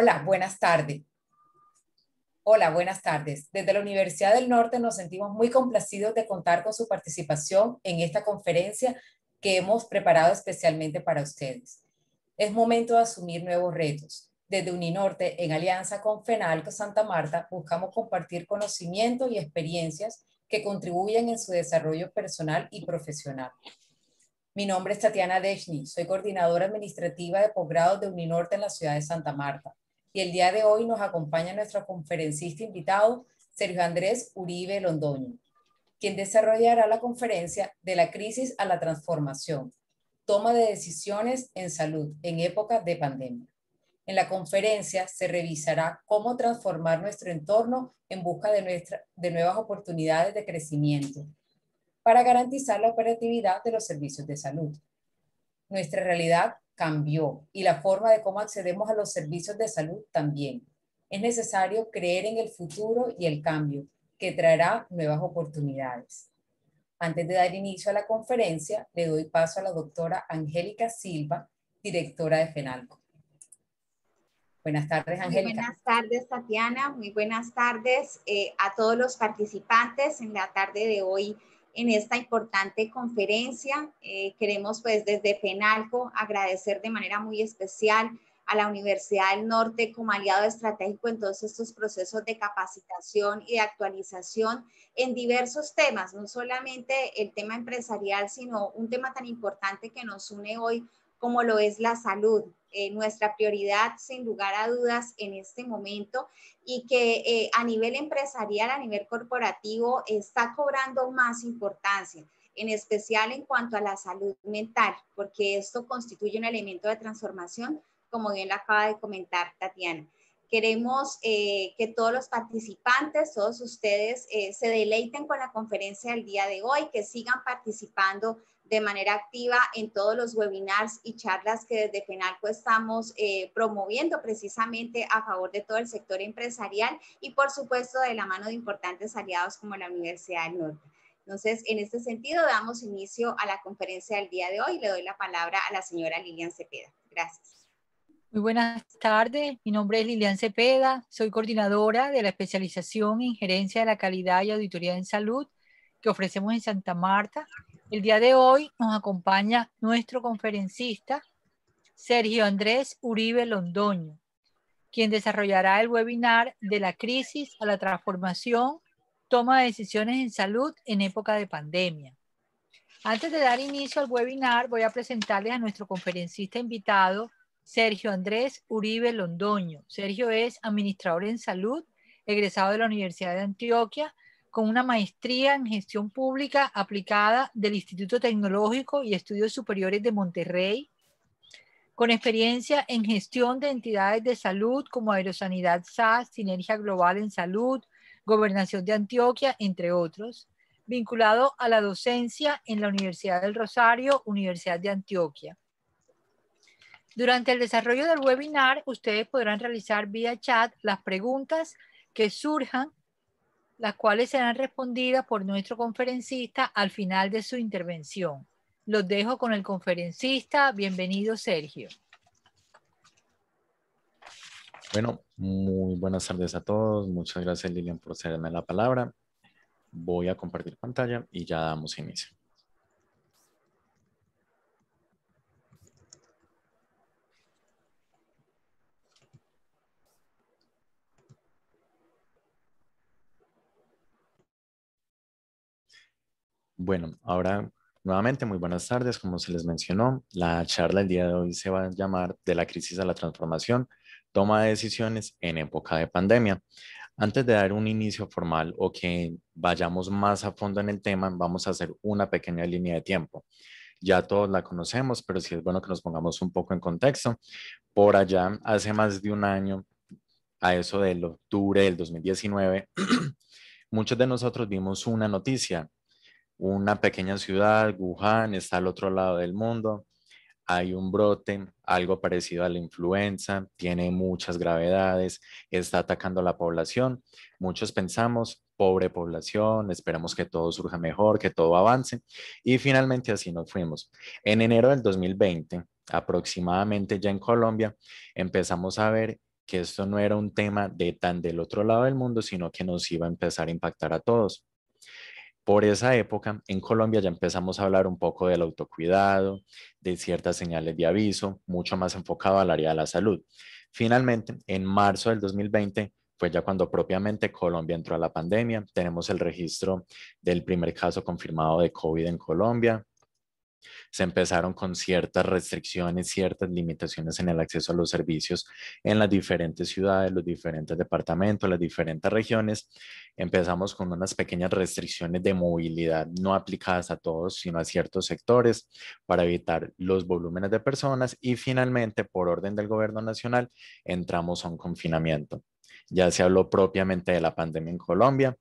Hola, buenas tardes. Hola, buenas tardes. Desde la Universidad del Norte nos sentimos muy complacidos de contar con su participación en esta conferencia que hemos preparado especialmente para ustedes. Es momento de asumir nuevos retos. Desde UNINORTE, en alianza con FENALCO Santa Marta, buscamos compartir conocimientos y experiencias que contribuyan en su desarrollo personal y profesional. Mi nombre es Tatiana Deshni, soy coordinadora administrativa de posgrados de UNINORTE en la ciudad de Santa Marta y el día de hoy nos acompaña nuestro conferencista invitado, Sergio Andrés Uribe Londoño, quien desarrollará la conferencia de la crisis a la transformación, toma de decisiones en salud en época de pandemia. En la conferencia se revisará cómo transformar nuestro entorno en busca de, de nuevas oportunidades de crecimiento para garantizar la operatividad de los servicios de salud. Nuestra realidad cambió y la forma de cómo accedemos a los servicios de salud también. Es necesario creer en el futuro y el cambio, que traerá nuevas oportunidades. Antes de dar inicio a la conferencia, le doy paso a la doctora Angélica Silva, directora de FENALCO. Buenas tardes, Angélica. Buenas tardes, Tatiana. Muy buenas tardes eh, a todos los participantes en la tarde de hoy en esta importante conferencia. Eh, queremos pues desde Penalco agradecer de manera muy especial a la Universidad del Norte como aliado estratégico en todos estos procesos de capacitación y de actualización en diversos temas, no solamente el tema empresarial, sino un tema tan importante que nos une hoy como lo es la salud. Eh, nuestra prioridad, sin lugar a dudas, en este momento y que eh, a nivel empresarial, a nivel corporativo, está cobrando más importancia en especial en cuanto a la salud mental, porque esto constituye un elemento de transformación, como bien lo acaba de comentar Tatiana. Queremos eh, que todos los participantes, todos ustedes, se deleiten con la conferencia del día de hoy, que sigan participando de manera activa en todos los webinars y charlas que desde FENALCO estamos eh, promoviendo precisamente a favor de todo el sector empresarial y por supuesto de la mano de importantes aliados como la Universidad del Norte. Entonces, en este sentido, damos inicio a la conferencia del día de hoy. Le doy la palabra a la señora Lilian Cepeda. Gracias. Muy buenas tardes, mi nombre es Lilian Cepeda, soy coordinadora de la especialización en gerencia de la calidad y auditoría en salud que ofrecemos en Santa Marta el día de hoy nos acompaña nuestro conferencista, Sergio Andrés Uribe Londoño, quien desarrollará el webinar de la crisis a la transformación, toma de decisiones en salud en época de pandemia. Antes de dar inicio al webinar, voy a presentarles a nuestro conferencista invitado, Sergio Andrés Uribe Londoño. Sergio es administrador en salud, egresado de la Universidad de Antioquia con una maestría en gestión pública aplicada del Instituto Tecnológico y Estudios Superiores de Monterrey, con experiencia en gestión de entidades de salud como Aerosanidad SAS, Sinergia Global en Salud, Gobernación de Antioquia, entre otros, vinculado a la docencia en la Universidad del Rosario, Universidad de Antioquia. Durante el desarrollo del webinar, ustedes podrán realizar vía chat las preguntas que surjan las cuales serán respondidas por nuestro conferencista al final de su intervención. Los dejo con el conferencista. Bienvenido, Sergio. Bueno, muy buenas tardes a todos. Muchas gracias, Lilian, por cederme la palabra. Voy a compartir pantalla y ya damos inicio. Bueno, ahora nuevamente muy buenas tardes. Como se les mencionó, la charla el día de hoy se va a llamar De la crisis a la transformación, toma de decisiones en época de pandemia. Antes de dar un inicio formal o que vayamos más a fondo en el tema, vamos a hacer una pequeña línea de tiempo. Ya todos la conocemos, pero sí es bueno que nos pongamos un poco en contexto. Por allá, hace más de un año, a eso del octubre del 2019, muchos de nosotros vimos una noticia una pequeña ciudad, Wuhan, está al otro lado del mundo, hay un brote, algo parecido a la influenza, tiene muchas gravedades, está atacando a la población. Muchos pensamos, pobre población, esperamos que todo surja mejor, que todo avance. Y finalmente así nos fuimos. En enero del 2020, aproximadamente ya en Colombia, empezamos a ver que esto no era un tema de tan del otro lado del mundo, sino que nos iba a empezar a impactar a todos. Por esa época, en Colombia ya empezamos a hablar un poco del autocuidado, de ciertas señales de aviso, mucho más enfocado al área de la salud. Finalmente, en marzo del 2020, fue ya cuando propiamente Colombia entró a la pandemia. Tenemos el registro del primer caso confirmado de COVID en Colombia, se empezaron con ciertas restricciones, ciertas limitaciones en el acceso a los servicios en las diferentes ciudades, los diferentes departamentos, las diferentes regiones. Empezamos con unas pequeñas restricciones de movilidad no aplicadas a todos, sino a ciertos sectores para evitar los volúmenes de personas y finalmente, por orden del gobierno nacional, entramos a un confinamiento. Ya se habló propiamente de la pandemia en Colombia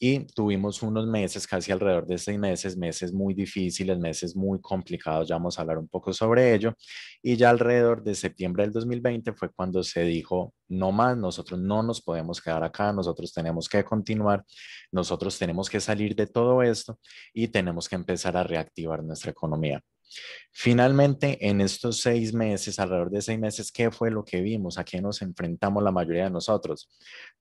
y tuvimos unos meses, casi alrededor de seis meses, meses muy difíciles, meses muy complicados, ya vamos a hablar un poco sobre ello, y ya alrededor de septiembre del 2020 fue cuando se dijo, no más, nosotros no nos podemos quedar acá, nosotros tenemos que continuar, nosotros tenemos que salir de todo esto y tenemos que empezar a reactivar nuestra economía. Finalmente, en estos seis meses, alrededor de seis meses, ¿qué fue lo que vimos? ¿A qué nos enfrentamos la mayoría de nosotros?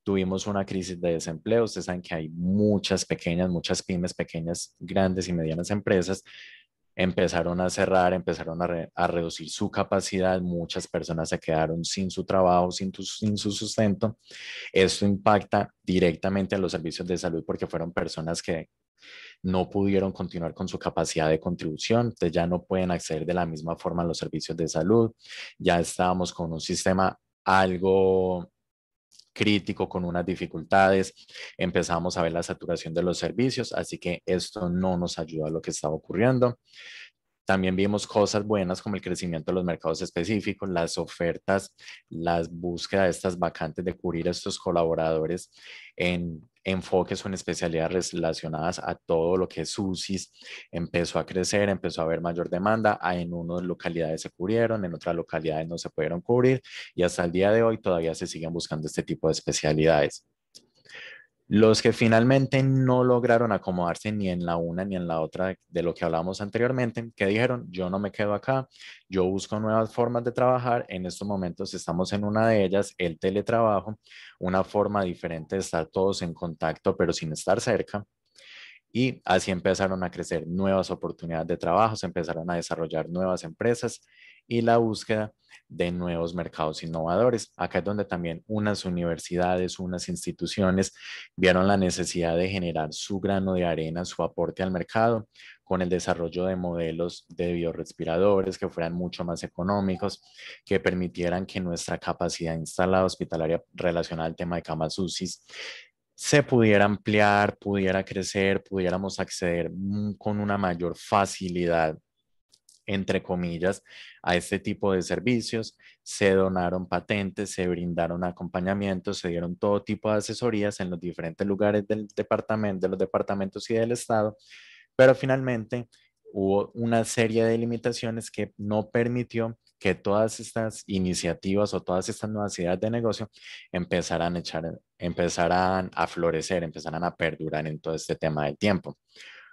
Tuvimos una crisis de desempleo. Ustedes saben que hay muchas pequeñas, muchas pymes, pequeñas, grandes y medianas empresas empezaron a cerrar, empezaron a, reducir su capacidad, muchas personas se quedaron sin su trabajo, sin, sin, su sustento. Esto impacta directamente a los servicios de salud porque fueron personas que no pudieron continuar con su capacidad de contribución, ya no pueden acceder de la misma forma a los servicios de salud, ya estábamos con un sistema algo crítico, con unas dificultades, empezamos a ver la saturación de los servicios, así que esto no nos ayuda a lo que estaba ocurriendo. También vimos cosas buenas como el crecimiento de los mercados específicos, las ofertas, las búsquedas de estas vacantes de cubrir a estos colaboradores en enfoques o especialidades relacionadas a todo lo que es Empezó a crecer, empezó a haber mayor demanda, ah, en unas localidades se cubrieron, en otras localidades no se pudieron cubrir y hasta el día de hoy todavía se siguen buscando este tipo de especialidades. Los que finalmente no lograron acomodarse ni en la una ni en la otra de, lo que hablamos anteriormente, que dijeron, yo no me quedo acá, yo busco nuevas formas de trabajar, en estos momentos estamos en una de ellas, el teletrabajo, una forma diferente de estar todos en contacto pero sin estar cerca. Y así empezaron a crecer nuevas oportunidades de trabajo, se empezaron a desarrollar nuevas empresas y la búsqueda de nuevos mercados innovadores. Acá es donde también unas universidades, unas instituciones vieron la necesidad de generar su grano de arena, su aporte al mercado con el desarrollo de modelos de biorespiradores que fueran mucho más económicos, que permitieran que nuestra capacidad instalada hospitalaria relacionada al tema de camas UCI se pudiera ampliar, pudiera crecer, pudiéramos acceder mm, con una mayor facilidad entre comillas, a este tipo de servicios. Se donaron patentes, se brindaron acompañamientos, se dieron todo tipo de asesorías en los diferentes lugares del departamento, de los departamentos y del Estado, pero finalmente hubo una serie de limitaciones que no permitió que todas estas iniciativas o todas estas nuevas ideas de negocio empezaran a, echar, empezaran a florecer, empezaran a perdurar en todo este tema del tiempo.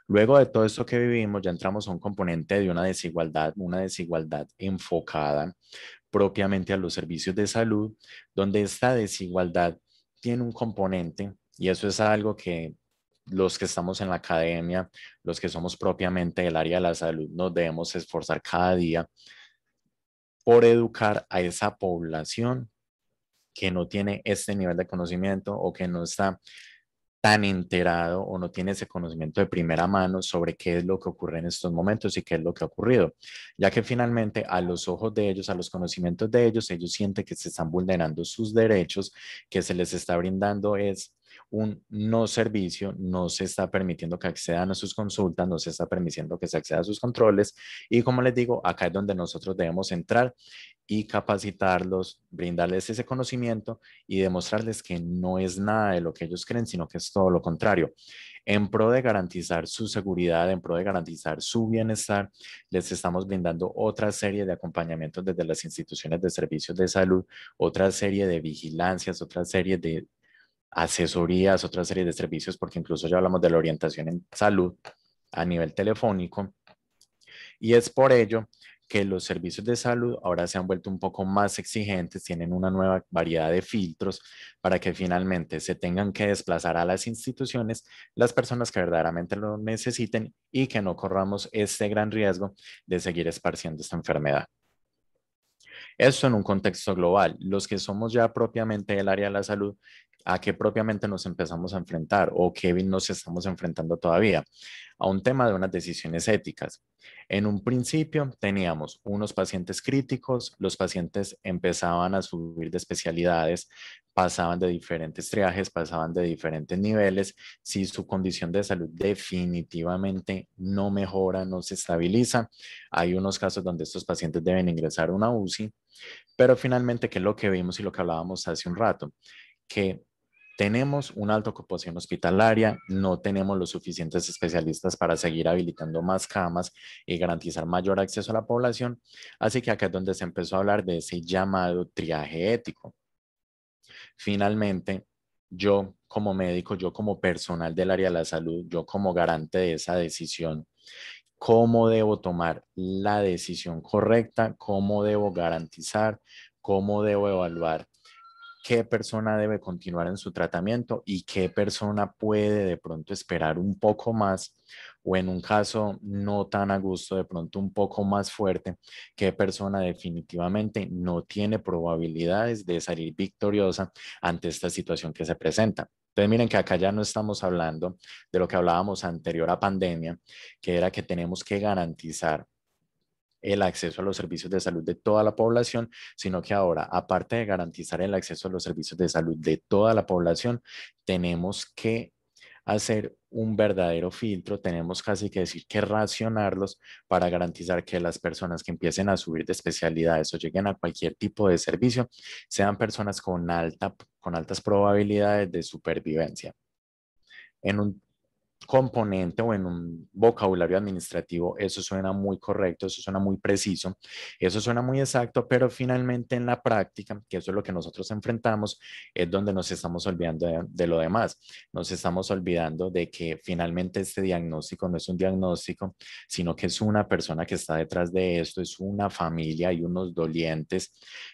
Luego de todo esto que vivimos, ya entramos a un componente de una desigualdad, una desigualdad enfocada propiamente a los servicios de salud, donde esta desigualdad tiene un componente y eso es algo que los que estamos en la academia, los que somos propiamente del área de la salud, nos debemos esforzar cada día por educar a esa población que no tiene este nivel de conocimiento o que no está tan enterado o no tiene ese conocimiento de primera mano sobre qué es lo que ocurre en estos momentos y qué es lo que ha ocurrido, ya que finalmente a los ojos de ellos, a los conocimientos de ellos, ellos sienten que se están vulnerando sus derechos, que se les está brindando es un no servicio, no se está permitiendo que accedan a sus consultas, no se está permitiendo que se acceda a sus controles. Y como les digo, acá es donde nosotros debemos entrar y capacitarlos, brindarles ese conocimiento y demostrarles que no es nada de lo que ellos creen, sino que es todo lo contrario. En pro de garantizar su seguridad, en pro de garantizar su bienestar, les estamos brindando otra serie de acompañamientos desde las instituciones de servicios de salud, otra serie de vigilancias, otra serie de asesorías, otra serie de servicios, porque incluso ya hablamos de la orientación en salud a nivel telefónico. Y es por ello que los servicios de salud ahora se han vuelto un poco más exigentes, tienen una nueva variedad de filtros para que finalmente se tengan que desplazar a las instituciones las personas que verdaderamente lo necesiten y que no corramos este gran riesgo de seguir esparciendo esta enfermedad. Esto en un contexto global. Los que somos ya propiamente del área de la salud a qué propiamente nos empezamos a enfrentar o Kevin nos estamos enfrentando todavía, a un tema de unas decisiones éticas. En un principio teníamos unos pacientes críticos, los pacientes empezaban a subir de especialidades, pasaban de diferentes triajes, pasaban de diferentes niveles, si su condición de salud definitivamente no mejora, no se estabiliza, hay unos casos donde estos pacientes deben ingresar a una UCI, pero finalmente, ¿qué es lo que vimos y lo que hablábamos hace un rato? que tenemos una alta ocupación hospitalaria, no tenemos los suficientes especialistas para seguir habilitando más camas y garantizar mayor acceso a la población, así que acá es donde se empezó a hablar de ese llamado triaje ético. Finalmente, yo como médico, yo como personal del área de la salud, yo como garante de esa decisión, cómo debo tomar la decisión correcta, cómo debo garantizar, cómo debo evaluar qué persona debe continuar en su tratamiento y qué persona puede de pronto esperar un poco más o en un caso no tan a gusto, de pronto un poco más fuerte, qué persona definitivamente no tiene probabilidades de salir victoriosa ante esta situación que se presenta. Entonces, miren que acá ya no estamos hablando de lo que hablábamos anterior a pandemia, que era que tenemos que garantizar el acceso a los servicios de salud de toda la población, sino que ahora, aparte de garantizar el acceso a los servicios de salud de toda la población, tenemos que hacer un verdadero filtro, tenemos casi que decir que racionarlos para garantizar que las personas que empiecen a subir de especialidades o lleguen a cualquier tipo de servicio sean personas con, alta, con altas probabilidades de supervivencia. En un componente o en un vocabulario administrativo, eso suena muy correcto, eso suena muy preciso, eso suena muy exacto, pero finalmente en la práctica, que eso es lo que nosotros enfrentamos, es donde nos estamos olvidando de, lo demás. Nos estamos olvidando de que finalmente este diagnóstico no es un diagnóstico, sino que es una persona que está detrás de esto, es una familia y unos dolientes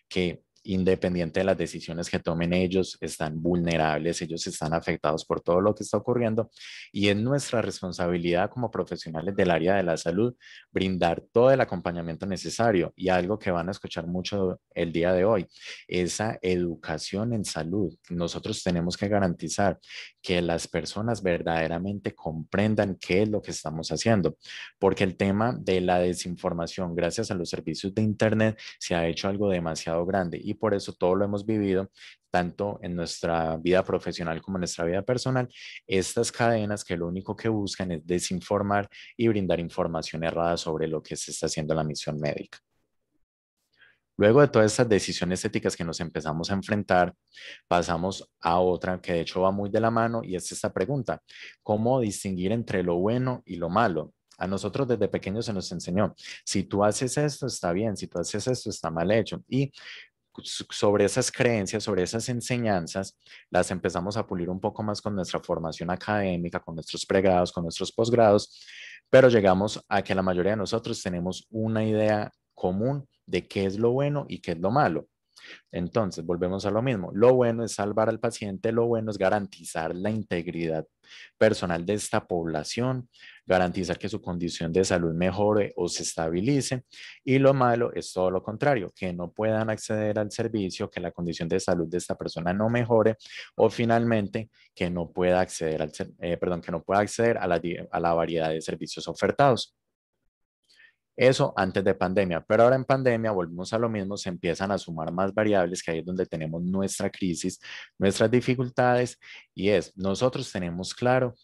que independiente de las decisiones que tomen ellos, están vulnerables, ellos están afectados por todo lo que está ocurriendo y es nuestra responsabilidad como profesionales del área de la salud brindar todo el acompañamiento necesario y algo que van a escuchar mucho el día de hoy, esa educación en salud. Nosotros tenemos que garantizar que las personas verdaderamente comprendan qué es lo que estamos haciendo, porque el tema de la desinformación gracias a los servicios de Internet se ha hecho algo demasiado grande y por eso todo lo hemos vivido, tanto en nuestra vida profesional como en nuestra vida personal, estas cadenas que lo único que buscan es desinformar y brindar información errada sobre lo que se está haciendo en la misión médica. Luego de todas estas decisiones éticas que nos empezamos a enfrentar, pasamos a otra que de hecho va muy de la mano y es esta pregunta, ¿cómo distinguir entre lo bueno y lo malo? A nosotros desde pequeños se nos enseñó, si tú haces esto está bien, si tú haces esto está mal hecho. Y sobre esas creencias, sobre esas enseñanzas, las empezamos a pulir un poco más con nuestra formación académica, con nuestros pregrados, con nuestros posgrados, pero llegamos a que la mayoría de nosotros tenemos una idea común de qué es lo bueno y qué es lo malo. Entonces, volvemos a lo mismo. Lo bueno es salvar al paciente, lo bueno es garantizar la integridad personal de esta población, garantizar que su condición de salud mejore o se estabilice. Y lo malo es todo lo contrario, que no puedan acceder al servicio, que la condición de salud de esta persona no mejore o finalmente que no pueda acceder, al, eh, perdón, que no pueda acceder a la, a la variedad de servicios ofertados. Eso antes de pandemia, pero ahora en pandemia volvemos a lo mismo, se empiezan a sumar más variables que ahí es donde tenemos nuestra crisis, nuestras dificultades y es, nosotros tenemos claro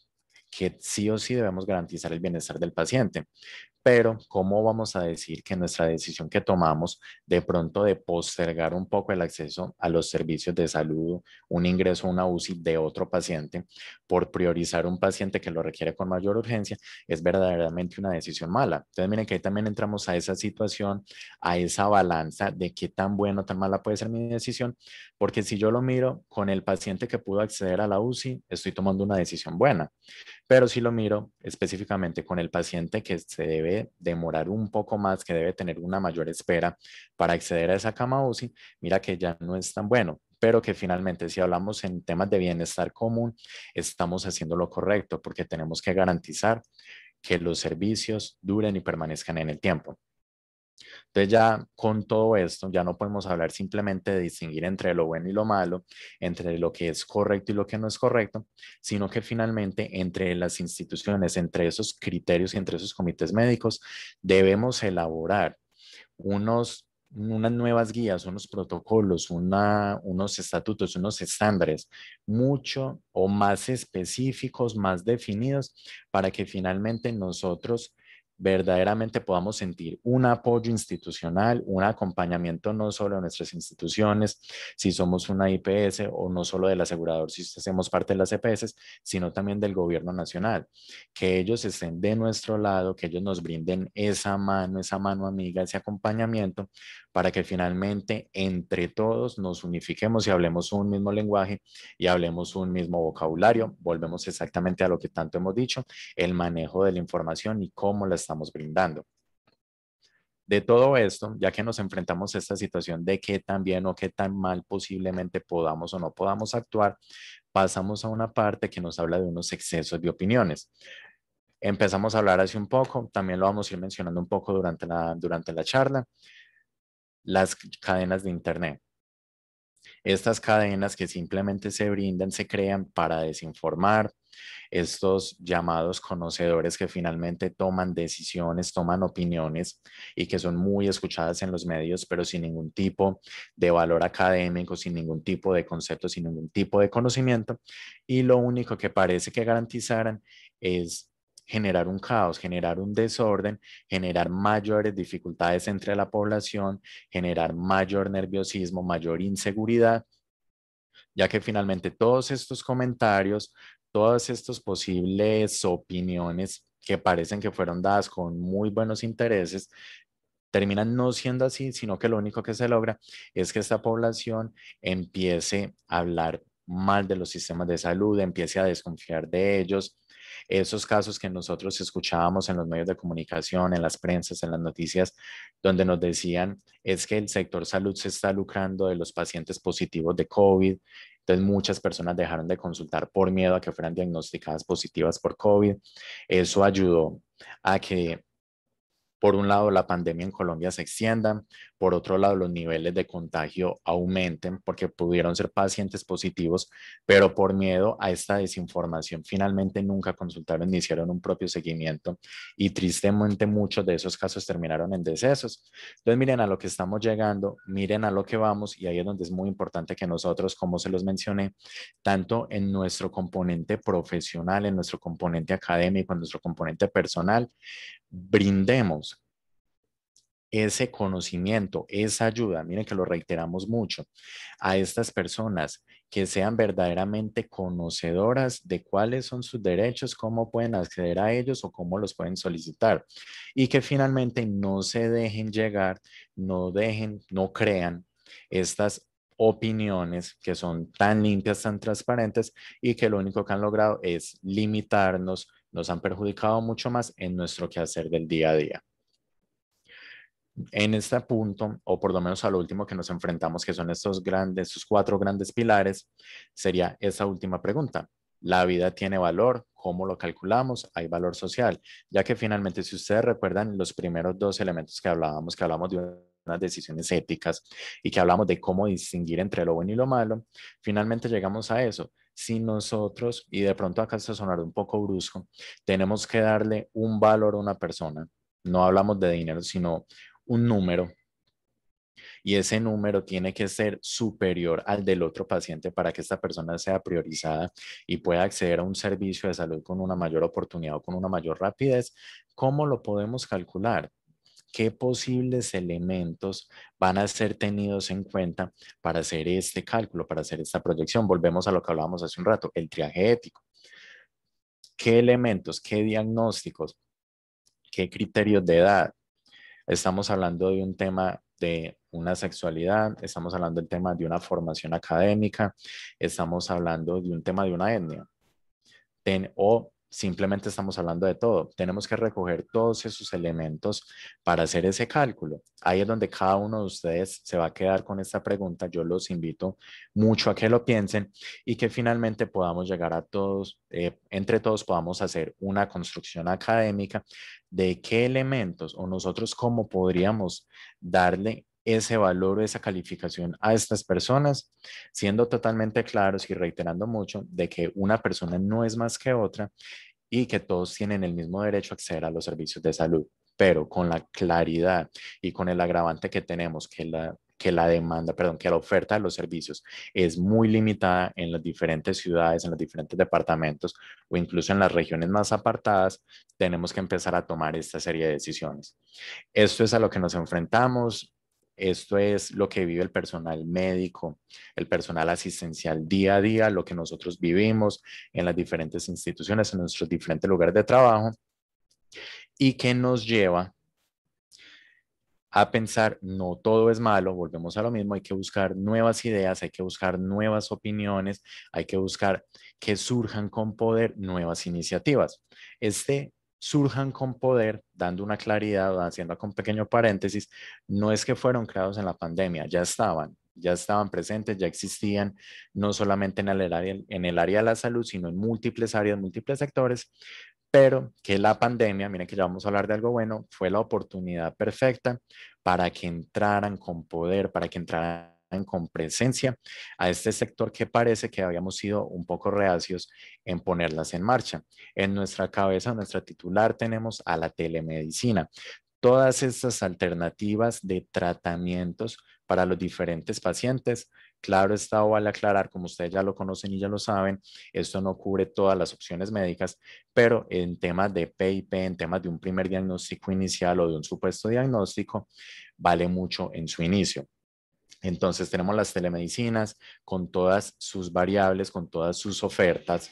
que sí o sí debemos garantizar el bienestar del paciente. Pero, ¿cómo vamos a decir que nuestra decisión que tomamos de pronto de postergar un poco el acceso a los servicios de salud, un ingreso a una UCI de otro paciente, por priorizar un paciente que lo requiere con mayor urgencia, es verdaderamente una decisión mala? Entonces, miren que ahí también entramos a esa situación, a esa balanza de qué tan bueno, tan mala puede ser mi decisión, porque si yo lo miro con el paciente que pudo acceder a la UCI, estoy tomando una decisión buena pero si lo miro específicamente con el paciente que se debe demorar un poco más, que debe tener una mayor espera para acceder a esa cama UCI, mira que ya no es tan bueno pero que finalmente si hablamos en temas de bienestar común, estamos haciendo lo correcto porque tenemos que garantizar que los servicios duren y permanezcan en el tiempo. Entonces ya con todo esto, ya no podemos hablar simplemente de distinguir entre lo bueno y lo malo, entre lo que es correcto y lo que no es correcto, sino que finalmente entre las instituciones, entre esos criterios y entre esos comités médicos, debemos elaborar unos unas nuevas guías, unos protocolos, una, unos estatutos, unos estándares mucho o más específicos, más definidos, para que finalmente nosotros verdaderamente podamos sentir un apoyo institucional, un acompañamiento no solo de nuestras instituciones, si somos una IPS o no solo del asegurador, si hacemos parte de las EPS, sino también del gobierno nacional, que ellos estén de nuestro lado, que ellos nos brinden esa mano, esa mano amiga, ese acompañamiento, para que finalmente entre todos nos unifiquemos y hablemos un mismo lenguaje y hablemos un mismo vocabulario. Volvemos exactamente a lo que tanto hemos dicho, el manejo de la información y cómo la estamos brindando de todo esto, ya que nos enfrentamos a esta situación de qué tan bien o qué tan mal posiblemente podamos o no podamos actuar, pasamos a una parte que nos habla de unos excesos de opiniones. Empezamos a hablar hace un poco, también lo vamos a ir mencionando un poco durante la, durante la charla, las cadenas de Internet. Estas cadenas que simplemente se brindan, se crean para desinformar, estos llamados conocedores que finalmente toman decisiones, toman opiniones y que son muy escuchadas en los medios, pero sin ningún tipo de valor académico, sin ningún tipo de concepto, sin ningún tipo de conocimiento. Y lo único que parece que garantizaran es generar un caos, generar un desorden, generar mayores dificultades entre la población, generar mayor nerviosismo, mayor inseguridad, ya que finalmente todos estos comentarios, todas estas posibles opiniones que parecen que fueron dadas con muy buenos intereses, terminan no siendo así, sino que lo único que se logra es que esta población empiece a hablar mal de los sistemas de salud, empiece a desconfiar de ellos, esos casos que nosotros escuchábamos en los medios de comunicación, en las prensas, en las noticias, donde nos decían es que el sector salud se está lucrando de los pacientes positivos de COVID. Entonces muchas personas dejaron de consultar por miedo a que fueran diagnosticadas positivas por COVID. Eso ayudó a que por un lado, la pandemia en Colombia se extienda, por otro lado, los niveles de contagio aumenten porque pudieron ser pacientes positivos, pero por miedo a esta desinformación finalmente nunca consultaron ni hicieron un propio seguimiento y tristemente muchos de esos casos terminaron en decesos. Entonces, miren a lo que estamos llegando, miren a lo que vamos y ahí es donde es muy importante que nosotros, como se los mencioné, tanto en nuestro componente profesional, en nuestro componente académico, en nuestro componente personal, brindemos ese conocimiento, esa ayuda, miren que lo reiteramos mucho, a estas personas que sean verdaderamente conocedoras de cuáles son sus derechos, cómo pueden acceder a ellos o cómo los pueden solicitar. Y que finalmente no se dejen llegar, no dejen, no crean estas opiniones que son tan limpias, tan transparentes y que lo único que han logrado es limitarnos, nos han perjudicado mucho más en nuestro quehacer del día a día. En este punto, o por lo menos a lo último que nos enfrentamos, que son estos grandes, estos cuatro grandes pilares, sería esa última pregunta. La vida tiene valor, ¿cómo lo calculamos? Hay valor social, ya que finalmente, si ustedes recuerdan los primeros dos elementos que hablábamos, que hablamos de unas decisiones éticas y que hablamos de cómo distinguir entre lo bueno y lo malo, finalmente llegamos a eso. Si nosotros, y de pronto acá se sonar un poco brusco, tenemos que darle un valor a una persona, no hablamos de dinero, sino un número, y ese número tiene que ser superior al del otro paciente para que esta persona sea priorizada y pueda acceder a un servicio de salud con una mayor oportunidad o con una mayor rapidez, ¿cómo lo podemos calcular? qué posibles elementos van a ser tenidos en cuenta para hacer este cálculo, para hacer esta proyección. Volvemos a lo que hablábamos hace un rato, el triaje ético. ¿Qué elementos, qué diagnósticos, qué criterios de edad? Estamos hablando de un tema de una sexualidad, estamos hablando del tema de una formación académica, estamos hablando de un tema de una etnia. Ten, o simplemente estamos hablando de todo. Tenemos que recoger todos esos elementos para hacer ese cálculo. Ahí es donde cada uno de ustedes se va a quedar con esta pregunta. Yo los invito mucho a que lo piensen y que finalmente podamos llegar a todos, eh, entre todos podamos hacer una construcción académica de qué elementos o nosotros cómo podríamos darle ese valor esa calificación a estas personas, siendo totalmente claros y reiterando mucho de que una persona no es más que otra y que todos tienen el mismo derecho a acceder a los servicios de salud, pero con la claridad y con el agravante que tenemos, que la, que la demanda, perdón, que la oferta de los servicios es muy limitada en las diferentes ciudades, en los diferentes departamentos o incluso en las regiones más apartadas, tenemos que empezar a tomar esta serie de decisiones. Esto es a lo que nos enfrentamos. Esto es lo que vive el personal médico, el personal asistencial día a día, lo que nosotros vivimos en las diferentes instituciones, en nuestros diferentes lugares de trabajo y que nos lleva a pensar, no todo es malo, volvemos a lo mismo, hay que buscar nuevas ideas, hay que buscar nuevas opiniones, hay que buscar que surjan con poder nuevas iniciativas. Este surjan con poder, dando una claridad, haciendo con pequeño paréntesis, no es que fueron creados en la pandemia, ya estaban, ya estaban presentes, ya existían, no solamente en el área, en el área de la salud, sino en múltiples áreas, múltiples sectores, pero que la pandemia, miren que ya vamos a hablar de algo bueno, fue la oportunidad perfecta para que entraran con poder, para que entraran con presencia a este sector que parece que habíamos sido un poco reacios en ponerlas en marcha. En nuestra cabeza, nuestra titular, tenemos a la telemedicina. Todas estas alternativas de tratamientos para los diferentes pacientes, Claro está, vale aclarar, como ustedes ya lo conocen y ya lo saben, esto no cubre todas las opciones médicas, pero en temas de PIP, en temas de un primer diagnóstico inicial o de un supuesto diagnóstico, vale mucho en su inicio. Entonces tenemos las telemedicinas con todas sus variables, con todas sus ofertas,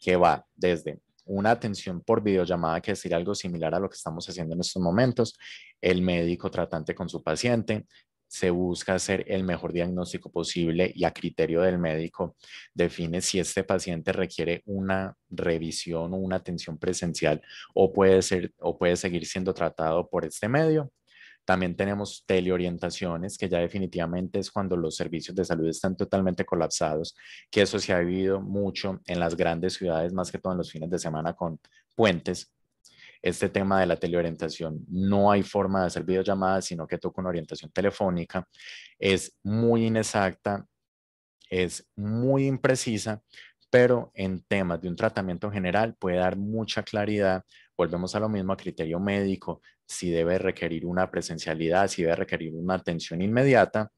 que va desde una atención por videollamada, que decir algo similar a lo que estamos haciendo en estos momentos, el médico tratante con su paciente, se busca hacer el mejor diagnóstico posible y a criterio del médico define si este paciente requiere una revisión o una atención presencial o puede, ser, o puede seguir siendo tratado por este medio también tenemos teleorientaciones, que ya definitivamente es cuando los servicios de salud están totalmente colapsados, que eso se ha vivido mucho en las grandes ciudades, más que todo en los fines de semana con puentes. Este tema de la teleorientación, no hay forma de hacer videollamadas, sino que toca una orientación telefónica. Es muy inexacta, es muy imprecisa, pero en temas de un tratamiento general puede dar mucha claridad Volvemos a lo mismo a criterio médico, si debe requerir una presencialidad, si debe requerir una atención inmediata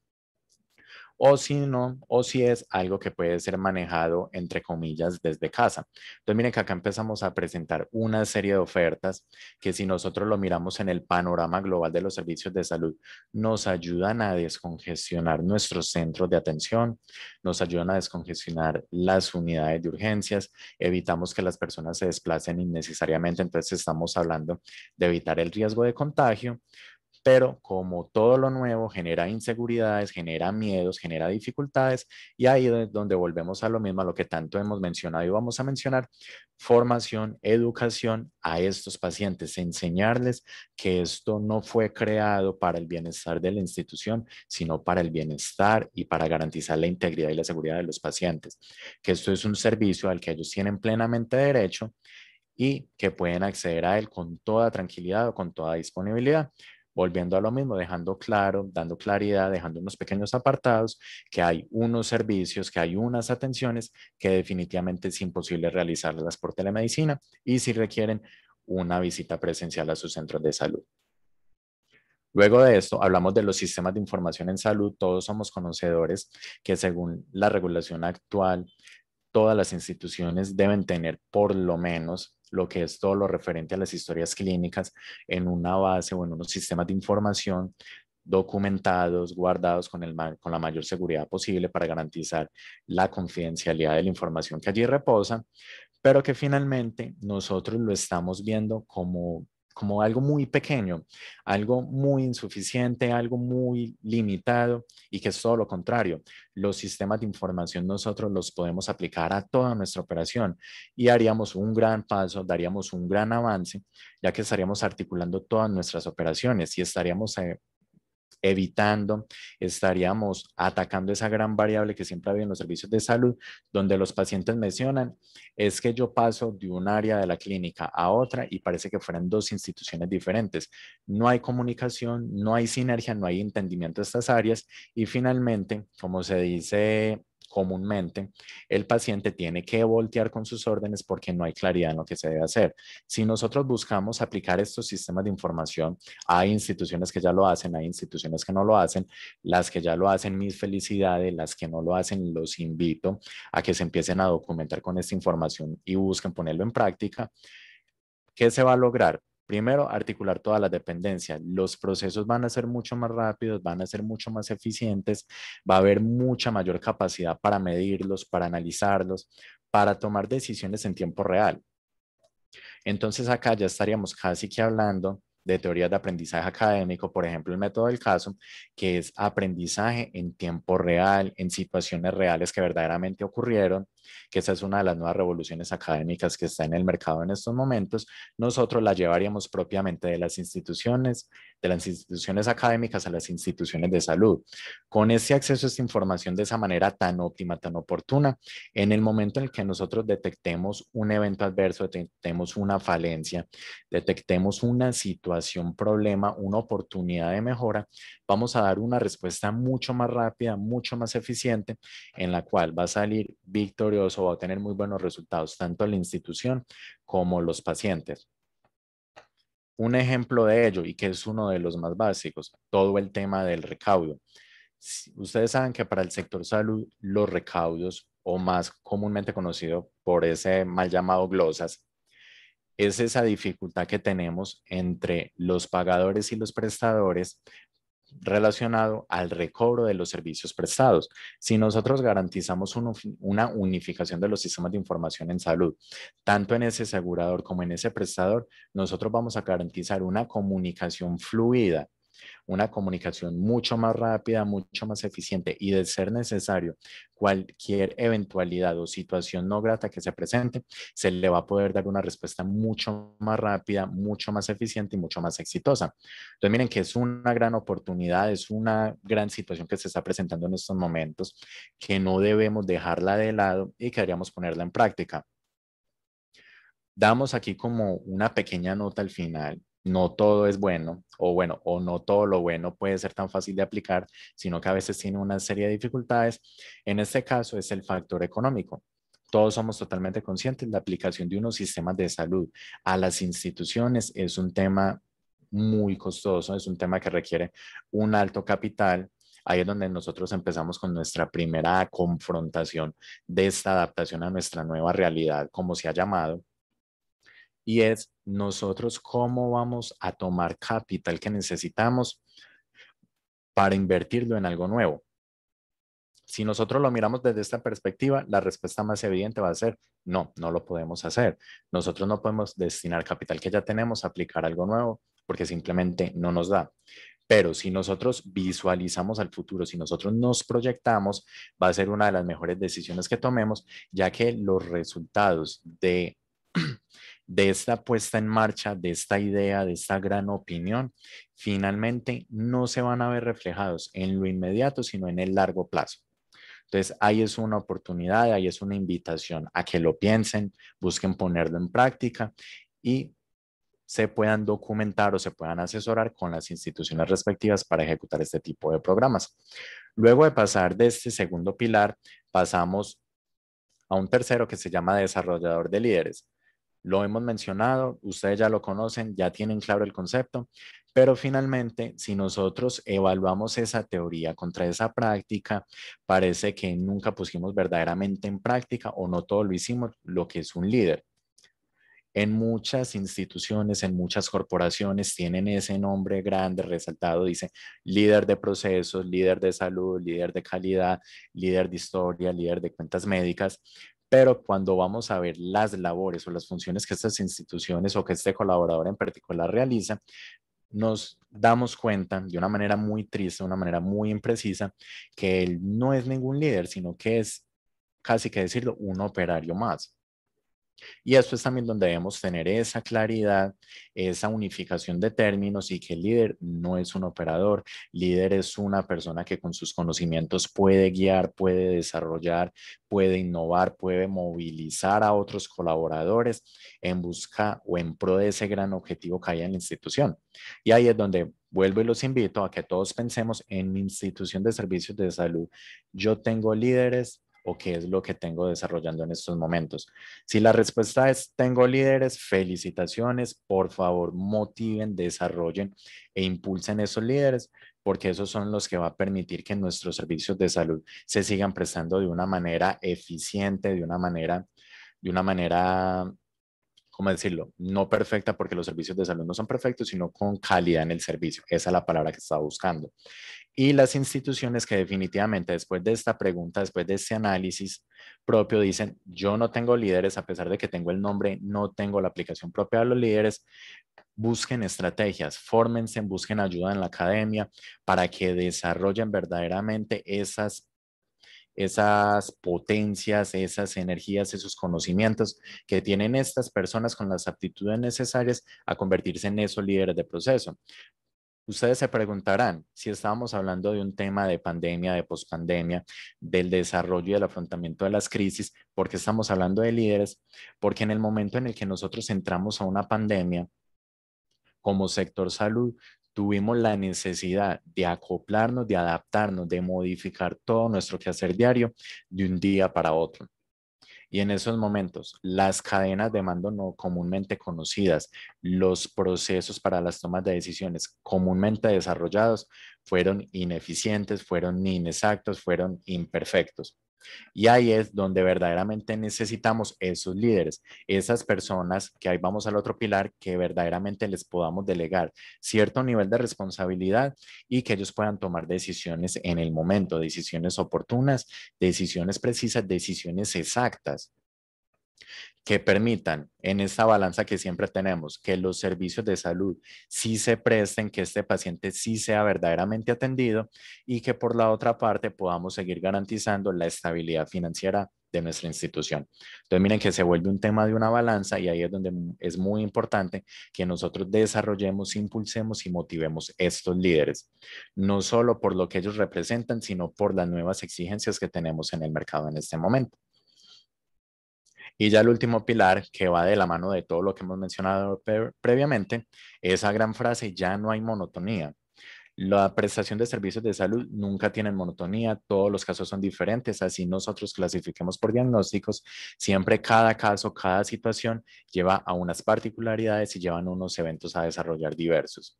o si no, o si es algo que puede ser manejado entre comillas desde casa. Entonces miren que acá empezamos a presentar una serie de ofertas que si nosotros lo miramos en el panorama global de los servicios de salud, nos ayudan a descongestionar nuestros centros de atención, nos ayudan a descongestionar las unidades de urgencias, evitamos que las personas se desplacen innecesariamente, entonces estamos hablando de evitar el riesgo de contagio, pero como todo lo nuevo genera inseguridades, genera miedos, genera dificultades, y ahí es donde volvemos a lo mismo, a lo que tanto hemos mencionado y vamos a mencionar, formación, educación a estos pacientes, enseñarles que esto no fue creado para el bienestar de la institución, sino para el bienestar y para garantizar la integridad y la seguridad de los pacientes, que esto es un servicio al que ellos tienen plenamente derecho y que pueden acceder a él con toda tranquilidad o con toda disponibilidad volviendo a lo mismo, dejando claro, dando claridad, dejando unos pequeños apartados, que hay unos servicios, que hay unas atenciones que definitivamente es imposible realizarlas por telemedicina y si requieren una visita presencial a sus centros de salud. Luego de esto, hablamos de los sistemas de información en salud. Todos somos conocedores que según la regulación actual, todas las instituciones deben tener por lo menos lo que es todo lo referente a las historias clínicas en una base o en unos sistemas de información documentados, guardados con, el, con la mayor seguridad posible para garantizar la confidencialidad de la información que allí reposa, pero que finalmente nosotros lo estamos viendo como como algo muy pequeño, algo muy insuficiente, algo muy limitado y que es todo lo contrario. Los sistemas de información nosotros los podemos aplicar a toda nuestra operación y haríamos un gran paso, daríamos un gran avance, ya que estaríamos articulando todas nuestras operaciones y estaríamos eh, evitando, estaríamos atacando esa gran variable que siempre había en los servicios de salud, donde los pacientes mencionan, es que yo paso de un área de la clínica a otra y parece que fueran dos instituciones diferentes. No hay comunicación, no hay sinergia, no hay entendimiento de estas áreas y finalmente, como se dice comúnmente, el paciente tiene que voltear con sus órdenes porque no hay claridad en lo que se debe hacer. Si nosotros buscamos aplicar estos sistemas de información, hay instituciones que ya lo hacen, hay instituciones que no lo hacen, las que ya lo hacen, mis felicidades, las que no lo hacen, los invito a que se empiecen a documentar con esta información y busquen ponerlo en práctica. ¿Qué se va a lograr? Primero, articular todas las dependencias. Los procesos van a ser mucho más rápidos, van a ser mucho más eficientes, va a haber mucha mayor capacidad para medirlos, para analizarlos, para tomar decisiones en tiempo real. Entonces acá ya estaríamos casi que hablando de teorías de aprendizaje académico, por ejemplo, el método del caso, que es aprendizaje en tiempo real, en situaciones reales que verdaderamente ocurrieron, que esa es una de las nuevas revoluciones académicas que está en el mercado en estos momentos, nosotros la llevaríamos propiamente de las instituciones, de las instituciones académicas a las instituciones de salud. Con ese acceso a esta información de esa manera tan óptima, tan oportuna, en el momento en el que nosotros detectemos un evento adverso, detectemos una falencia, detectemos una situación, problema, una oportunidad de mejora, vamos a dar una respuesta mucho más rápida, mucho más eficiente, en la cual va a salir victorioso, va a tener muy buenos resultados, tanto la institución como los pacientes. Un ejemplo de ello, y que es uno de los más básicos, todo el tema del recaudo. Ustedes saben que para el sector salud los recaudos, o más comúnmente conocido por ese mal llamado glosas, es esa dificultad que tenemos entre los pagadores y los prestadores relacionado al recobro de los servicios prestados. Si nosotros garantizamos una unificación de los sistemas de información en salud, tanto en ese asegurador como en ese prestador, nosotros vamos a garantizar una comunicación fluida una comunicación mucho más rápida, mucho más eficiente y de ser necesario cualquier eventualidad o situación no grata que se presente, se le va a poder dar una respuesta mucho más rápida, mucho más eficiente y mucho más exitosa. Entonces, miren que es una gran oportunidad, es una gran situación que se está presentando en estos momentos, que no debemos dejarla de lado y que deberíamos ponerla en práctica. Damos aquí como una pequeña nota al final no todo es bueno o bueno, o no todo lo bueno puede ser tan fácil de aplicar, sino que a veces tiene una serie de dificultades. En este caso es el factor económico. Todos somos totalmente conscientes, de la aplicación de unos sistemas de salud a las instituciones es un tema muy costoso, es un tema que requiere un alto capital. Ahí es donde nosotros empezamos con nuestra primera confrontación de esta adaptación a nuestra nueva realidad, como se ha llamado, y es nosotros cómo vamos a tomar capital que necesitamos para invertirlo en algo nuevo. Si nosotros lo miramos desde esta perspectiva, la respuesta más evidente va a ser, no, no lo podemos hacer. Nosotros no podemos destinar capital que ya tenemos a aplicar algo nuevo porque simplemente no nos da. Pero si nosotros visualizamos al futuro, si nosotros nos proyectamos, va a ser una de las mejores decisiones que tomemos, ya que los resultados de de esta puesta en marcha, de esta idea, de esta gran opinión, finalmente no se van a ver reflejados en lo inmediato, sino en el largo plazo. Entonces, ahí es una oportunidad, ahí es una invitación a que lo piensen, busquen ponerlo en práctica y se puedan documentar o se puedan asesorar con las instituciones respectivas para ejecutar este tipo de programas. Luego de pasar de este segundo pilar, pasamos a un tercero que se llama desarrollador de líderes. Lo hemos mencionado, ustedes ya lo conocen, ya tienen claro el concepto, pero finalmente, si nosotros evaluamos esa teoría contra esa práctica, parece que nunca pusimos verdaderamente en práctica o no todo lo hicimos, lo que es un líder. En muchas instituciones, en muchas corporaciones tienen ese nombre grande resaltado, dice líder de procesos, líder de salud, líder de calidad, líder de historia, líder de cuentas médicas, pero cuando vamos a ver las labores o las funciones que estas instituciones o que este colaborador en particular realiza, nos damos cuenta de una manera muy triste, de una manera muy imprecisa, que él no es ningún líder, sino que es casi que decirlo, un operario más. Y esto es también donde debemos tener esa claridad, esa unificación de términos y que el líder no es un operador, líder es una persona que con sus conocimientos puede guiar, puede desarrollar, puede innovar, puede movilizar a otros colaboradores en busca o en pro de ese gran objetivo que hay en la institución. Y ahí es donde vuelvo y los invito a que todos pensemos en institución de servicios de salud. Yo tengo líderes o qué es lo que tengo desarrollando en estos momentos. Si la respuesta es tengo líderes, felicitaciones, por favor motiven, desarrollen e impulsen esos líderes porque esos son los que va a permitir que nuestros servicios de salud se sigan prestando de una manera eficiente, de una manera, de una manera ¿cómo decirlo? No perfecta porque los servicios de salud no son perfectos, sino con calidad en el servicio. Esa es la palabra que estaba buscando. Y las instituciones que definitivamente después de esta pregunta, después de este análisis propio, dicen, yo no tengo líderes, a pesar de que tengo el nombre, no tengo la aplicación propia de los líderes, busquen estrategias, fórmense, busquen ayuda en la academia para que desarrollen verdaderamente esas esas potencias, esas energías, esos conocimientos que tienen estas personas con las aptitudes necesarias a convertirse en esos líderes de proceso. Ustedes se preguntarán si estábamos hablando de un tema de pandemia, de pospandemia, del desarrollo y del afrontamiento de las crisis, porque estamos hablando de líderes? Porque en el momento en el que nosotros entramos a una pandemia, como sector salud, tuvimos la necesidad de acoplarnos, de adaptarnos, de modificar todo nuestro quehacer diario de un día para otro. Y en esos momentos, las cadenas de mando no comúnmente conocidas, los procesos para las tomas de decisiones comúnmente desarrollados fueron ineficientes, fueron inexactos, fueron imperfectos. Y ahí es donde verdaderamente necesitamos esos líderes, esas personas que ahí vamos al otro pilar, que verdaderamente les podamos delegar cierto nivel de responsabilidad y que ellos puedan tomar decisiones en el momento, decisiones oportunas, decisiones precisas, decisiones exactas que permitan en esta balanza que siempre tenemos, que los servicios de salud sí se presten, que este paciente sí sea verdaderamente atendido y que por la otra parte podamos seguir garantizando la estabilidad financiera de nuestra institución. Entonces, miren que se vuelve un tema de una balanza y ahí es donde es muy importante que nosotros desarrollemos, impulsemos y motivemos estos líderes, no solo por lo que ellos representan, sino por las nuevas exigencias que tenemos en el mercado en este momento. Y ya el último pilar, que va de la mano de todo lo que hemos mencionado previamente, esa gran frase, ya no hay monotonía. La prestación de servicios de salud nunca tienen monotonía, todos los casos son diferentes, así nosotros clasifiquemos por diagnósticos, siempre cada caso, cada situación lleva a unas particularidades y llevan unos eventos a desarrollar diversos.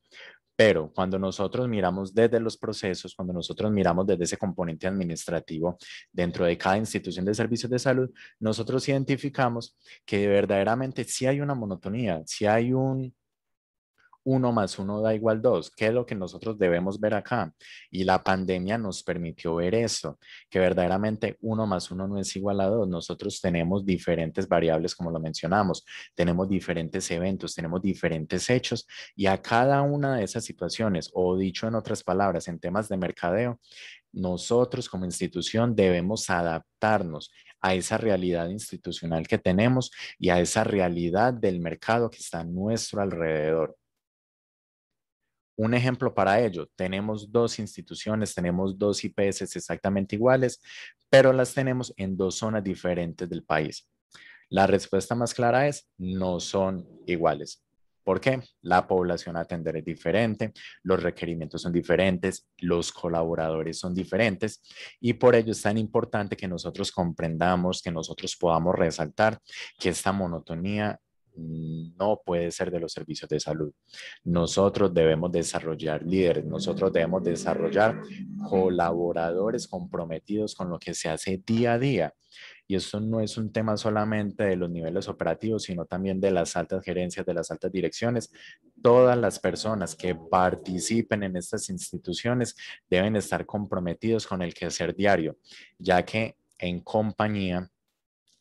Pero cuando nosotros miramos desde los procesos, cuando nosotros miramos desde ese componente administrativo dentro de cada institución de servicios de salud, nosotros identificamos que verdaderamente sí hay una monotonía, sí hay un, uno más uno da igual dos. ¿Qué es lo que nosotros debemos ver acá? Y la pandemia nos permitió ver eso, que verdaderamente uno más uno no es igual a dos. Nosotros tenemos diferentes variables, como lo mencionamos, tenemos diferentes eventos, tenemos diferentes hechos y a cada una de esas situaciones, o dicho en otras palabras, en temas de mercadeo, nosotros como institución debemos adaptarnos a esa realidad institucional que tenemos y a esa realidad del mercado que está a nuestro alrededor. Un ejemplo para ello, tenemos dos instituciones, tenemos dos IPS exactamente iguales, pero las tenemos en dos zonas diferentes del país. La respuesta más clara es, no son iguales. ¿Por qué? La población a atender es diferente, los requerimientos son diferentes, los colaboradores son diferentes y por ello es tan importante que nosotros comprendamos, que nosotros podamos resaltar que esta monotonía Mm, no puede ser de los servicios de salud. Nosotros debemos desarrollar líderes, nosotros debemos desarrollar colaboradores comprometidos con lo que se hace día a día. Y esto no es un tema solamente de los niveles operativos, sino también de las altas gerencias, de las altas direcciones. Todas las personas que participen en estas instituciones deben estar comprometidos con el quehacer diario, ya que en compañía,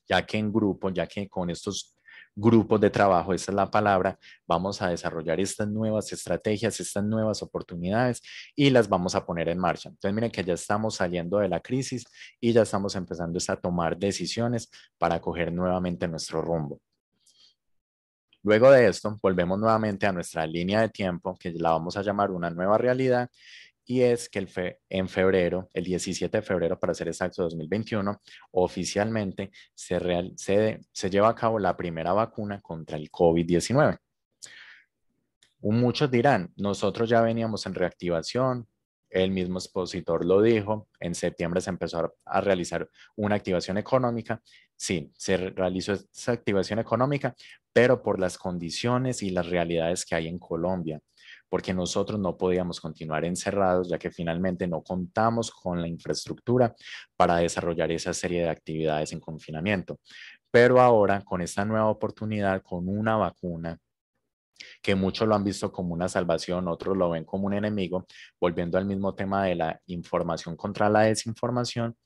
ya que en grupo, ya que con estos grupos de trabajo, esa es la palabra, vamos a desarrollar estas nuevas estrategias, estas nuevas oportunidades y las vamos a poner en marcha. Entonces, miren que ya estamos saliendo de la crisis y ya estamos empezando a tomar decisiones para coger nuevamente nuestro rumbo. Luego de esto, volvemos nuevamente a nuestra línea de tiempo, que la vamos a llamar una nueva realidad, y es que en febrero, el 17 de febrero para ser exacto 2021, oficialmente se, se, se lleva a cabo la primera vacuna contra el COVID-19. Muchos dirán, nosotros ya veníamos en reactivación, el mismo expositor lo dijo, en septiembre se empezó a realizar una activación económica. Sí, se realizó esa activación económica, pero por las condiciones y las realidades que hay en Colombia, porque nosotros no podíamos continuar encerrados, ya que finalmente no contamos con la infraestructura para desarrollar esa serie de actividades en confinamiento. Pero ahora, con esta nueva oportunidad, con una vacuna que muchos lo han visto como una salvación, otros lo ven como un enemigo, volviendo al mismo tema de la información contra la desinformación,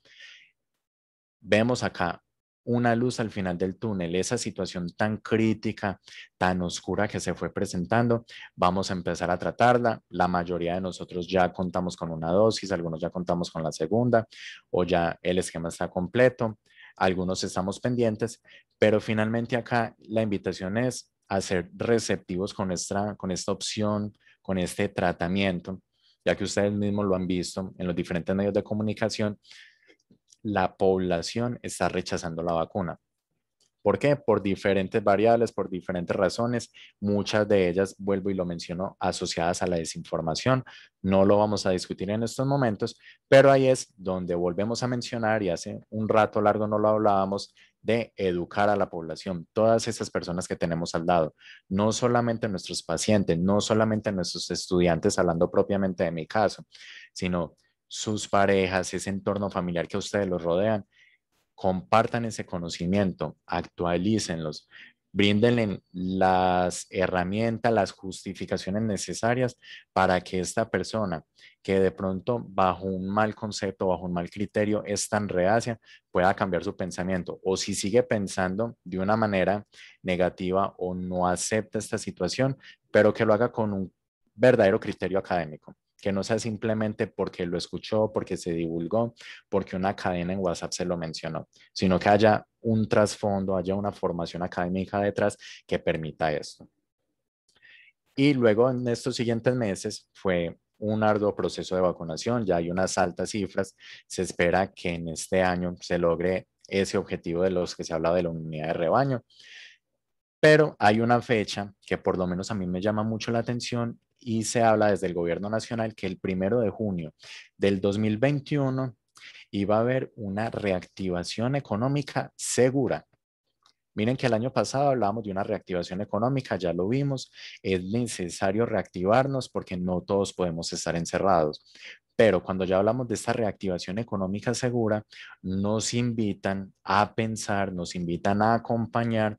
vemos acá una luz al final del túnel, esa situación tan crítica, tan oscura que se fue presentando, vamos a empezar a tratarla. La mayoría de nosotros ya contamos con una dosis, algunos ya contamos con la segunda o ya el esquema está completo, algunos estamos pendientes, pero finalmente acá la invitación es a ser receptivos con esta, con esta opción, con este tratamiento, ya que ustedes mismos lo han visto en los diferentes medios de comunicación, la población está rechazando la vacuna. ¿Por qué? Por diferentes variables, por diferentes razones, muchas de ellas, vuelvo y lo menciono, asociadas a la desinformación. No lo vamos a discutir en estos momentos, pero ahí es donde volvemos a mencionar, y hace un rato largo no lo hablábamos, de educar a la población, todas esas personas que tenemos al lado, no solamente nuestros pacientes, no solamente nuestros estudiantes, hablando propiamente de mi caso, sino sus parejas, ese entorno familiar que a ustedes los rodean, compartan ese conocimiento, actualícenlos, bríndenle las herramientas, las justificaciones necesarias para que esta persona que de pronto bajo un mal concepto, bajo un mal criterio es tan reacia, pueda cambiar su pensamiento. O si sigue pensando de una manera negativa o no acepta esta situación, pero que lo haga con un verdadero criterio académico que no sea simplemente porque lo escuchó, porque se divulgó, porque una cadena en WhatsApp se lo mencionó, sino que haya un trasfondo, haya una formación académica detrás que permita esto. Y luego en estos siguientes meses fue un arduo proceso de vacunación, ya hay unas altas cifras, se espera que en este año se logre ese objetivo de los que se habla de la unidad de rebaño. Pero hay una fecha que por lo menos a mí me llama mucho la atención y se habla desde el gobierno nacional que el primero de junio del 2021 iba a haber una reactivación económica segura. Miren que el año pasado hablábamos de una reactivación económica, ya lo vimos, es necesario reactivarnos porque no todos podemos estar encerrados. Pero cuando ya hablamos de esta reactivación económica segura, nos invitan a pensar, nos invitan a acompañar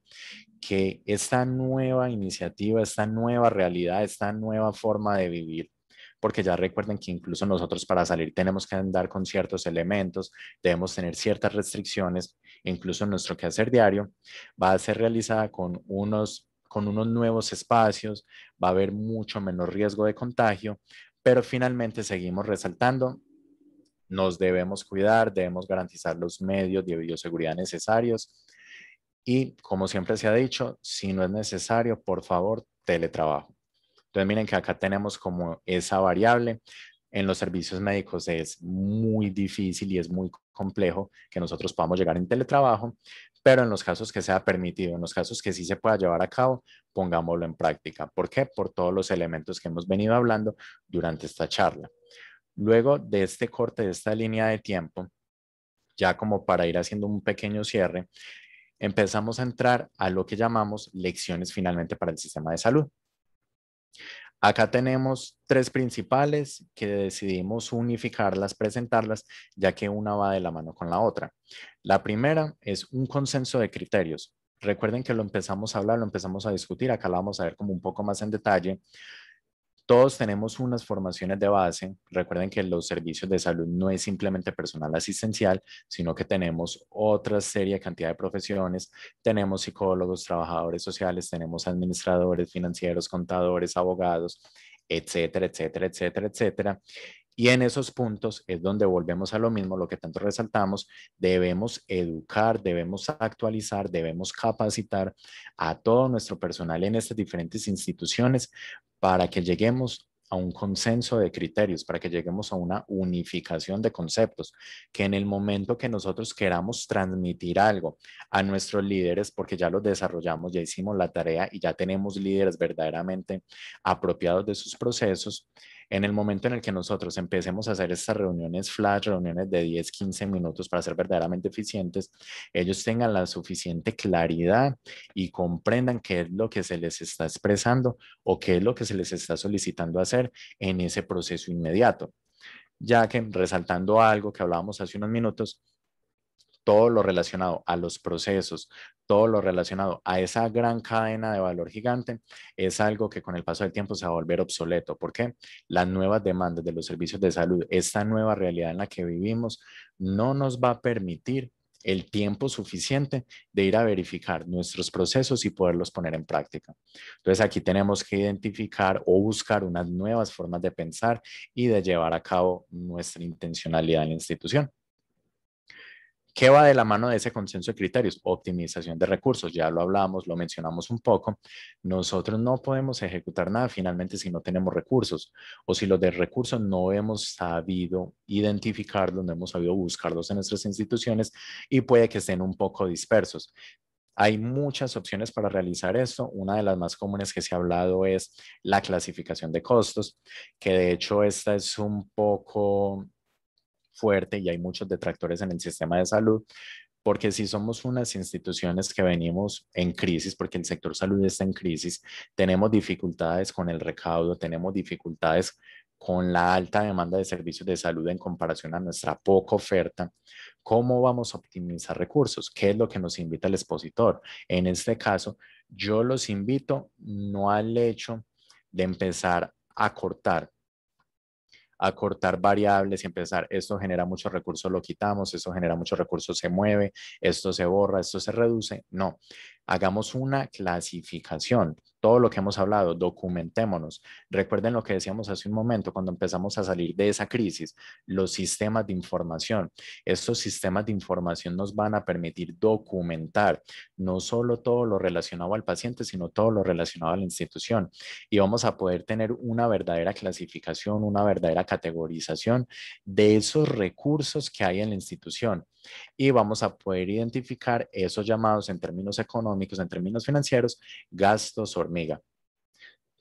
que esta nueva iniciativa, esta nueva realidad, esta nueva forma de vivir, porque ya recuerden que incluso nosotros para salir tenemos que andar con ciertos elementos, debemos tener ciertas restricciones, incluso nuestro quehacer diario va a ser realizada con unos, con unos nuevos espacios, va a haber mucho menos riesgo de contagio, pero finalmente seguimos resaltando nos debemos cuidar, debemos garantizar los medios de bioseguridad necesarios, y como siempre se ha dicho, si no es necesario, por favor, teletrabajo. Entonces, miren que acá tenemos como esa variable. En los servicios médicos es muy difícil y es muy complejo que nosotros podamos llegar en teletrabajo, pero en los casos que sea permitido, en los casos que sí se pueda llevar a cabo, pongámoslo en práctica. ¿Por qué? Por todos los elementos que hemos venido hablando durante esta charla. Luego de este corte, de esta línea de tiempo, ya como para ir haciendo un pequeño cierre, empezamos a entrar a lo que llamamos lecciones finalmente para el sistema de salud. Acá tenemos tres principales que decidimos unificarlas, presentarlas, ya que una va de la mano con la otra. La primera es un consenso de criterios. Recuerden que lo empezamos a hablar, lo empezamos a discutir, acá lo vamos a ver como un poco más en detalle, todos tenemos unas formaciones de base. Recuerden que los servicios de salud no es simplemente personal asistencial, sino que tenemos otra serie cantidad de profesiones. Tenemos psicólogos, trabajadores sociales, tenemos administradores financieros, contadores, abogados, etcétera, etcétera, etcétera, etcétera. Y en esos puntos es donde volvemos a lo mismo, lo que tanto resaltamos, debemos educar, debemos actualizar, debemos capacitar a todo nuestro personal en estas diferentes instituciones para que lleguemos a un consenso de criterios, para que lleguemos a una unificación de conceptos, que en el momento que nosotros queramos transmitir algo a nuestros líderes, porque ya los desarrollamos, ya hicimos la tarea y ya tenemos líderes verdaderamente apropiados de sus procesos, en el momento en el que nosotros empecemos a hacer estas reuniones flash, reuniones de 10, 15 minutos para ser verdaderamente eficientes, ellos tengan la suficiente claridad y comprendan qué es lo que se les está expresando o qué es lo que se les está solicitando hacer en ese proceso inmediato. Ya que resaltando algo que hablábamos hace unos minutos, todo lo relacionado a los procesos, todo lo relacionado a esa gran cadena de valor gigante, es algo que con el paso del tiempo se va a volver obsoleto. porque Las nuevas demandas de los servicios de salud, esta nueva realidad en la que vivimos, no nos va a permitir el tiempo suficiente de ir a verificar nuestros procesos y poderlos poner en práctica. Entonces aquí tenemos que identificar o buscar unas nuevas formas de pensar y de llevar a cabo nuestra intencionalidad en la institución. ¿Qué va de la mano de ese consenso de criterios? Optimización de recursos, ya lo hablamos, lo mencionamos un poco. Nosotros no podemos ejecutar nada finalmente si no tenemos recursos o si los de recursos no hemos sabido identificarlos, no hemos sabido buscarlos en nuestras instituciones y puede que estén un poco dispersos. Hay muchas opciones para realizar esto. Una de las más comunes que se ha hablado es la clasificación de costos, que de hecho esta es un poco fuerte y hay muchos detractores en el sistema de salud, porque si somos unas instituciones que venimos en crisis, porque el sector salud está en crisis, tenemos dificultades con el recaudo, tenemos dificultades con la alta demanda de servicios de salud en comparación a nuestra poca oferta, ¿cómo vamos a optimizar recursos? ¿Qué es lo que nos invita el expositor? En este caso, yo los invito no al hecho de empezar a cortar a cortar variables y empezar, esto genera muchos recursos, lo quitamos, esto genera muchos recursos, se mueve, esto se borra, esto se reduce. No, hagamos una clasificación todo lo que hemos hablado, documentémonos. Recuerden lo que decíamos hace un momento cuando empezamos a salir de esa crisis, los sistemas de información. Estos sistemas de información nos van a permitir documentar no solo todo lo relacionado al paciente, sino todo lo relacionado a la institución. Y vamos a poder tener una verdadera clasificación, una verdadera categorización de esos recursos que hay en la institución y vamos a poder identificar esos llamados en términos económicos, en términos financieros, gastos hormiga.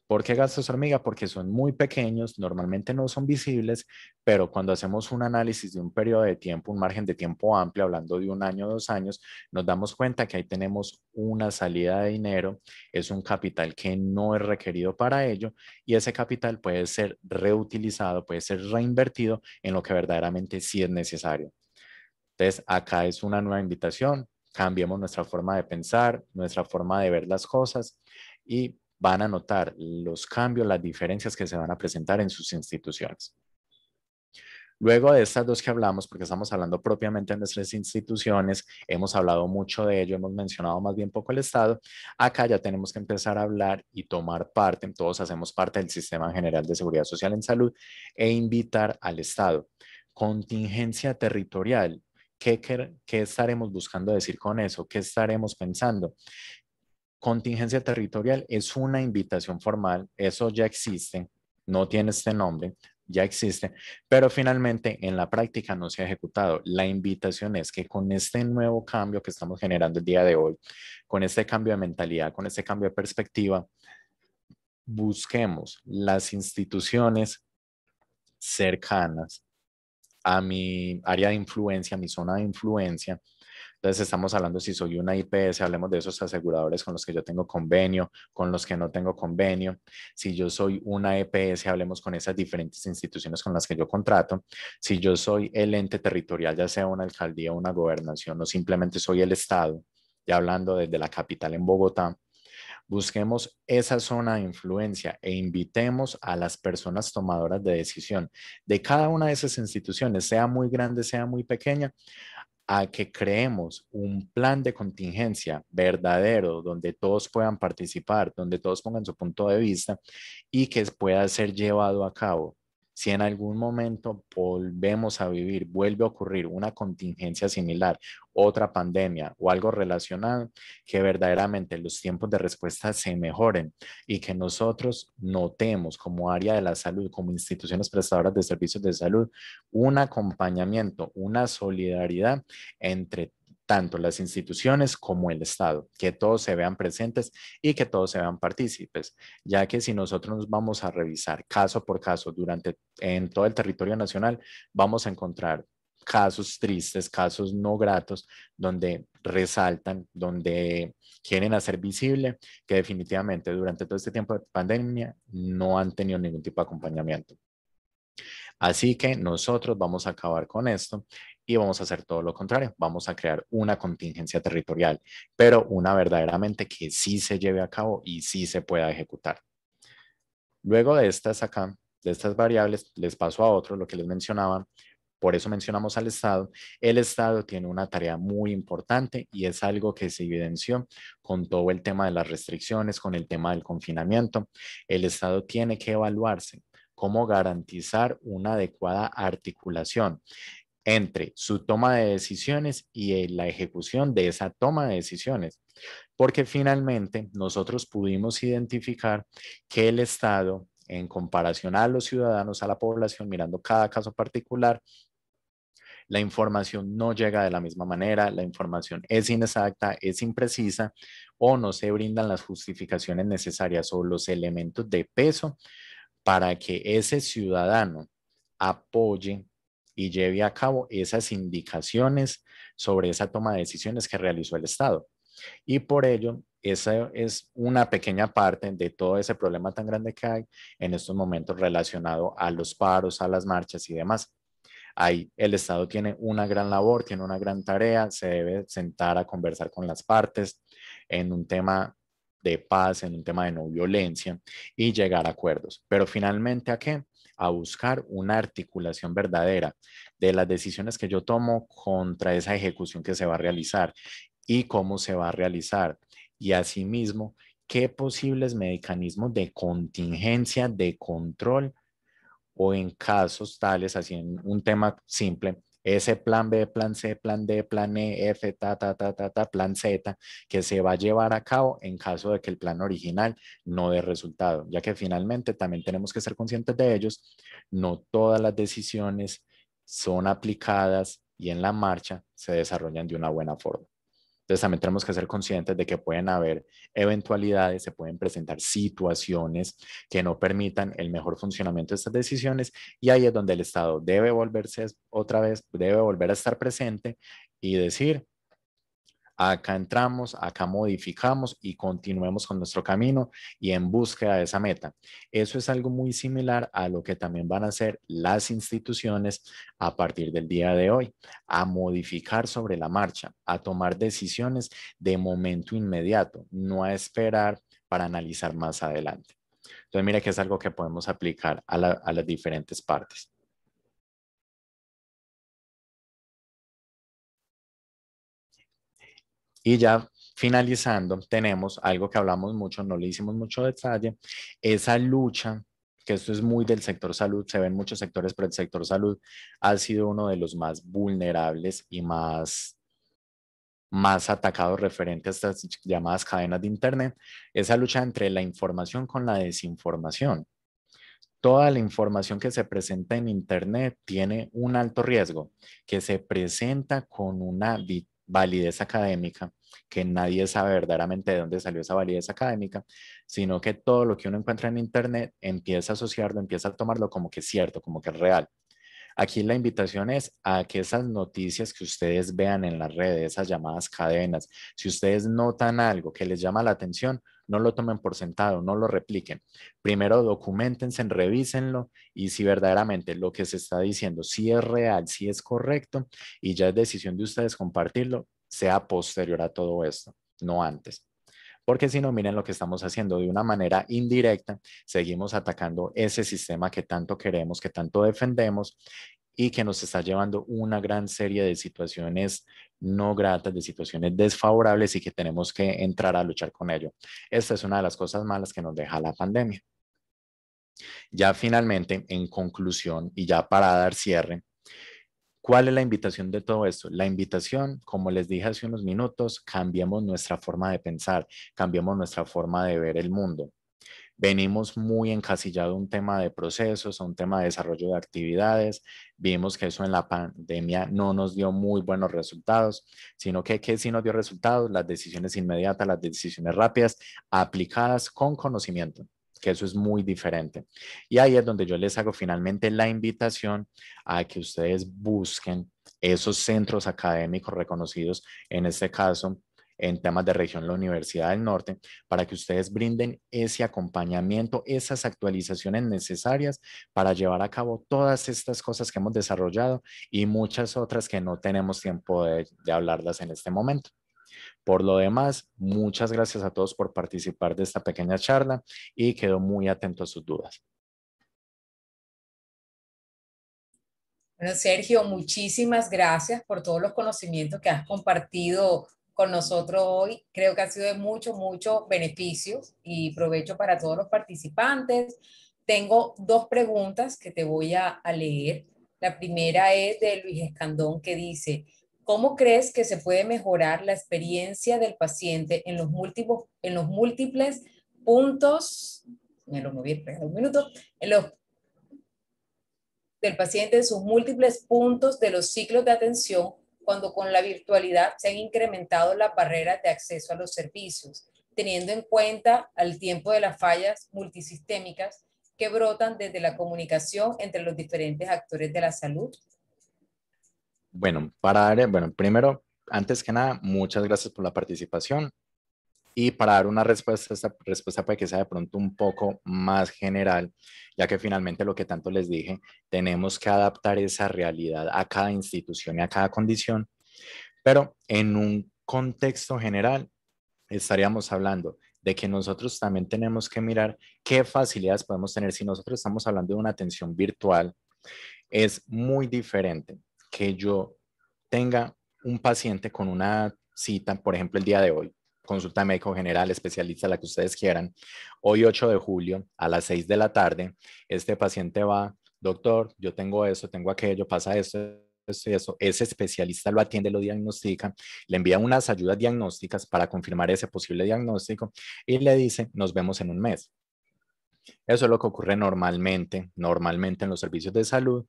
¿Por qué gastos hormiga? Porque son muy pequeños, normalmente no son visibles, pero cuando hacemos un análisis de un periodo de tiempo, un margen de tiempo amplio, hablando de un año o dos años, nos damos cuenta que ahí tenemos una salida de dinero, es un capital que no es requerido para ello y ese capital puede ser reutilizado, puede ser reinvertido en lo que verdaderamente sí es necesario. Entonces, acá es una nueva invitación, cambiemos nuestra forma de pensar, nuestra forma de ver las cosas y van a notar los cambios, las diferencias que se van a presentar en sus instituciones. Luego de estas dos que hablamos, porque estamos hablando propiamente de nuestras instituciones, hemos hablado mucho de ello, hemos mencionado más bien poco el Estado, acá ya tenemos que empezar a hablar y tomar parte, todos hacemos parte del Sistema General de Seguridad Social en Salud e invitar al Estado. Contingencia territorial, ¿Qué, estaremos buscando decir con eso? ¿Qué estaremos pensando? Contingencia territorial es una invitación formal, eso ya existe, no tiene este nombre, ya existe, pero finalmente en la práctica no se ha ejecutado. La invitación es que con este nuevo cambio que estamos generando el día de hoy, con este cambio de mentalidad, con este cambio de perspectiva, busquemos las instituciones cercanas a mi área de influencia, a mi zona de influencia. Entonces estamos hablando si soy una IPS, hablemos de esos aseguradores con los que yo tengo convenio, con los que no tengo convenio. Si yo soy una EPS, hablemos con esas diferentes instituciones con las que yo contrato. Si yo soy el ente territorial, ya sea una alcaldía, una gobernación o simplemente soy el Estado, ya hablando desde la capital en Bogotá, busquemos esa zona de influencia e invitemos a las personas tomadoras de decisión de cada una de esas instituciones, sea muy grande, sea muy pequeña, a que creemos un plan de contingencia verdadero donde todos puedan participar, donde todos pongan su punto de vista y que pueda ser llevado a cabo si en algún momento volvemos a vivir, vuelve a ocurrir una contingencia similar, otra pandemia o algo relacionado, que verdaderamente los tiempos de respuesta se mejoren y que nosotros notemos como área de la salud, como instituciones prestadoras de servicios de salud, un acompañamiento, una solidaridad entre tanto las instituciones como el Estado, que todos se vean presentes y que todos se vean partícipes, ya que si nosotros nos vamos a revisar caso por caso durante en todo el territorio nacional, vamos a encontrar casos tristes, casos no gratos, donde resaltan, donde quieren hacer visible que definitivamente durante todo este tiempo de pandemia no han tenido ningún tipo de acompañamiento. Así que nosotros vamos a acabar con esto y vamos a hacer todo lo contrario. Vamos a crear una contingencia territorial, pero una verdaderamente que sí se lleve a cabo y sí se pueda ejecutar. Luego de estas acá, de estas variables, les paso a otro, lo que les mencionaba. Por eso mencionamos al Estado. El Estado tiene una tarea muy importante y es algo que se evidenció con todo el tema de las restricciones, con el tema del confinamiento. El Estado tiene que evaluarse cómo garantizar una adecuada articulación entre su toma de decisiones y eh, la ejecución de esa toma de decisiones. Porque finalmente nosotros pudimos identificar que el Estado, en comparación a los ciudadanos, a la población, mirando cada caso particular, la información no llega de la misma manera, la información es inexacta, es imprecisa o no se brindan las justificaciones necesarias o los elementos de peso para que ese ciudadano apoye y lleve a cabo esas indicaciones sobre esa toma de decisiones que realizó el Estado. Y por ello, esa es una pequeña parte de todo ese problema tan grande que hay en estos momentos relacionado a los paros, a las marchas y demás. Ahí el Estado tiene una gran labor, tiene una gran tarea, se debe sentar a conversar con las partes en un tema de paz, en un tema de no violencia y llegar a acuerdos. Pero finalmente, ¿a qué? a buscar una articulación verdadera de las decisiones que yo tomo contra esa ejecución que se va a realizar y cómo se va a realizar. Y asimismo, qué posibles mecanismos de contingencia, de control o en casos tales, así en un tema simple, ese plan B, plan C, plan D, plan E, F, ta, ta, ta, ta, ta, plan Z, que se va a llevar a cabo en caso de que el plan original no dé resultado, ya que finalmente también tenemos que ser conscientes de ellos, no todas las decisiones son aplicadas y en la marcha se desarrollan de una buena forma. Entonces también tenemos que ser conscientes de que pueden haber eventualidades, se pueden presentar situaciones que no permitan el mejor funcionamiento de estas decisiones y ahí es donde el Estado debe volverse otra vez, debe volver a estar presente y decir, acá entramos, acá modificamos y continuemos con nuestro camino y en búsqueda de esa meta. Eso es algo muy similar a lo que también van a hacer las instituciones a partir del día de hoy, a modificar sobre la marcha, a tomar decisiones de momento inmediato, no a esperar para analizar más adelante. Entonces, mira que es algo que podemos aplicar a las diferentes partes. Y ya finalizando, tenemos algo que hablamos mucho, no le hicimos mucho detalle, esa lucha, que esto es muy del sector salud, se ven muchos sectores, pero el sector salud ha sido uno de los más vulnerables y más más atacados referente a estas llamadas cadenas de Internet, esa lucha entre la información con la desinformación. Toda la información que se presenta en Internet tiene un alto riesgo, que se presenta con una validez académica, que nadie sabe verdaderamente de dónde salió esa validez académica, sino que todo lo que uno encuentra en Internet empieza a asociarlo, empieza a tomarlo como que es cierto, como que es real. Aquí la invitación es a que esas noticias que ustedes vean en las redes, esas llamadas cadenas, si ustedes notan algo que les llama la atención, no lo tomen por sentado, no lo repliquen. Primero documentense, revísenlo y si verdaderamente lo que se está diciendo si es real, si es correcto y ya es decisión de ustedes compartirlo, sea posterior a todo esto, no antes. Porque si no, miren lo que estamos haciendo de una manera indirecta, seguimos atacando ese sistema que tanto queremos, que tanto defendemos y que nos está llevando una gran serie de situaciones no gratas, de situaciones desfavorables y que tenemos que entrar a luchar con ello. Esta es una de las cosas malas que nos deja la pandemia. Ya finalmente, en conclusión y ya para dar cierre, ¿Cuál es la invitación de todo esto? La invitación, como les dije hace unos minutos, cambiemos nuestra forma de pensar, cambiemos nuestra forma de ver el mundo venimos muy encasillado un tema de procesos, un tema de desarrollo de actividades. Vimos que eso en la pandemia no nos dio muy buenos resultados, sino que, que sí nos dio resultados las decisiones inmediatas, las decisiones rápidas, aplicadas con conocimiento que eso es muy diferente. Y ahí es donde yo les hago finalmente la invitación a que ustedes busquen esos centros académicos reconocidos, en este caso en temas de región la Universidad del Norte, para que ustedes brinden ese acompañamiento, esas actualizaciones necesarias para llevar a cabo todas estas cosas que hemos desarrollado y muchas otras que no tenemos tiempo de, hablarlas en este momento. Por lo demás, muchas gracias a todos por participar de esta pequeña charla y quedo muy atento a sus dudas. Bueno, Sergio, muchísimas gracias por todos los conocimientos que has compartido con nosotros hoy. Creo que ha sido de muchos, muchos beneficios y provecho para todos los participantes. Tengo dos preguntas que te voy a, leer. La primera es de Luis Escandón que dice, ¿cómo crees que se puede mejorar la experiencia del paciente en los múltiples, en los múltiples puntos? Me lo moví, un minuto. En los del paciente en sus múltiples puntos de los ciclos de atención cuando con la virtualidad se han incrementado las barreras de acceso a los servicios, teniendo en cuenta al tiempo de las fallas multisistémicas que brotan desde la comunicación entre los diferentes actores de la salud? Bueno, para bueno, primero, antes que nada, muchas gracias por la participación. Y para dar una respuesta, esta respuesta puede que sea de pronto un poco más general, ya que finalmente lo que tanto les dije, tenemos que adaptar esa realidad a cada institución y a cada condición, pero en un contexto general estaríamos hablando de que nosotros también tenemos que mirar qué facilidades podemos tener. Si nosotros estamos hablando de una atención virtual, es muy diferente que yo tenga un paciente con una cita, por ejemplo, el día de hoy, consulta médico general, especialista, la que ustedes quieran. Hoy 8 de julio a las 6 de la tarde, este paciente va, doctor, yo tengo eso, tengo aquello, pasa esto, eso, ese especialista lo atiende, lo diagnostica, le envía unas ayudas diagnósticas para confirmar ese posible diagnóstico y le dice, nos vemos en un mes. Eso es lo que ocurre normalmente, normalmente en los servicios de salud.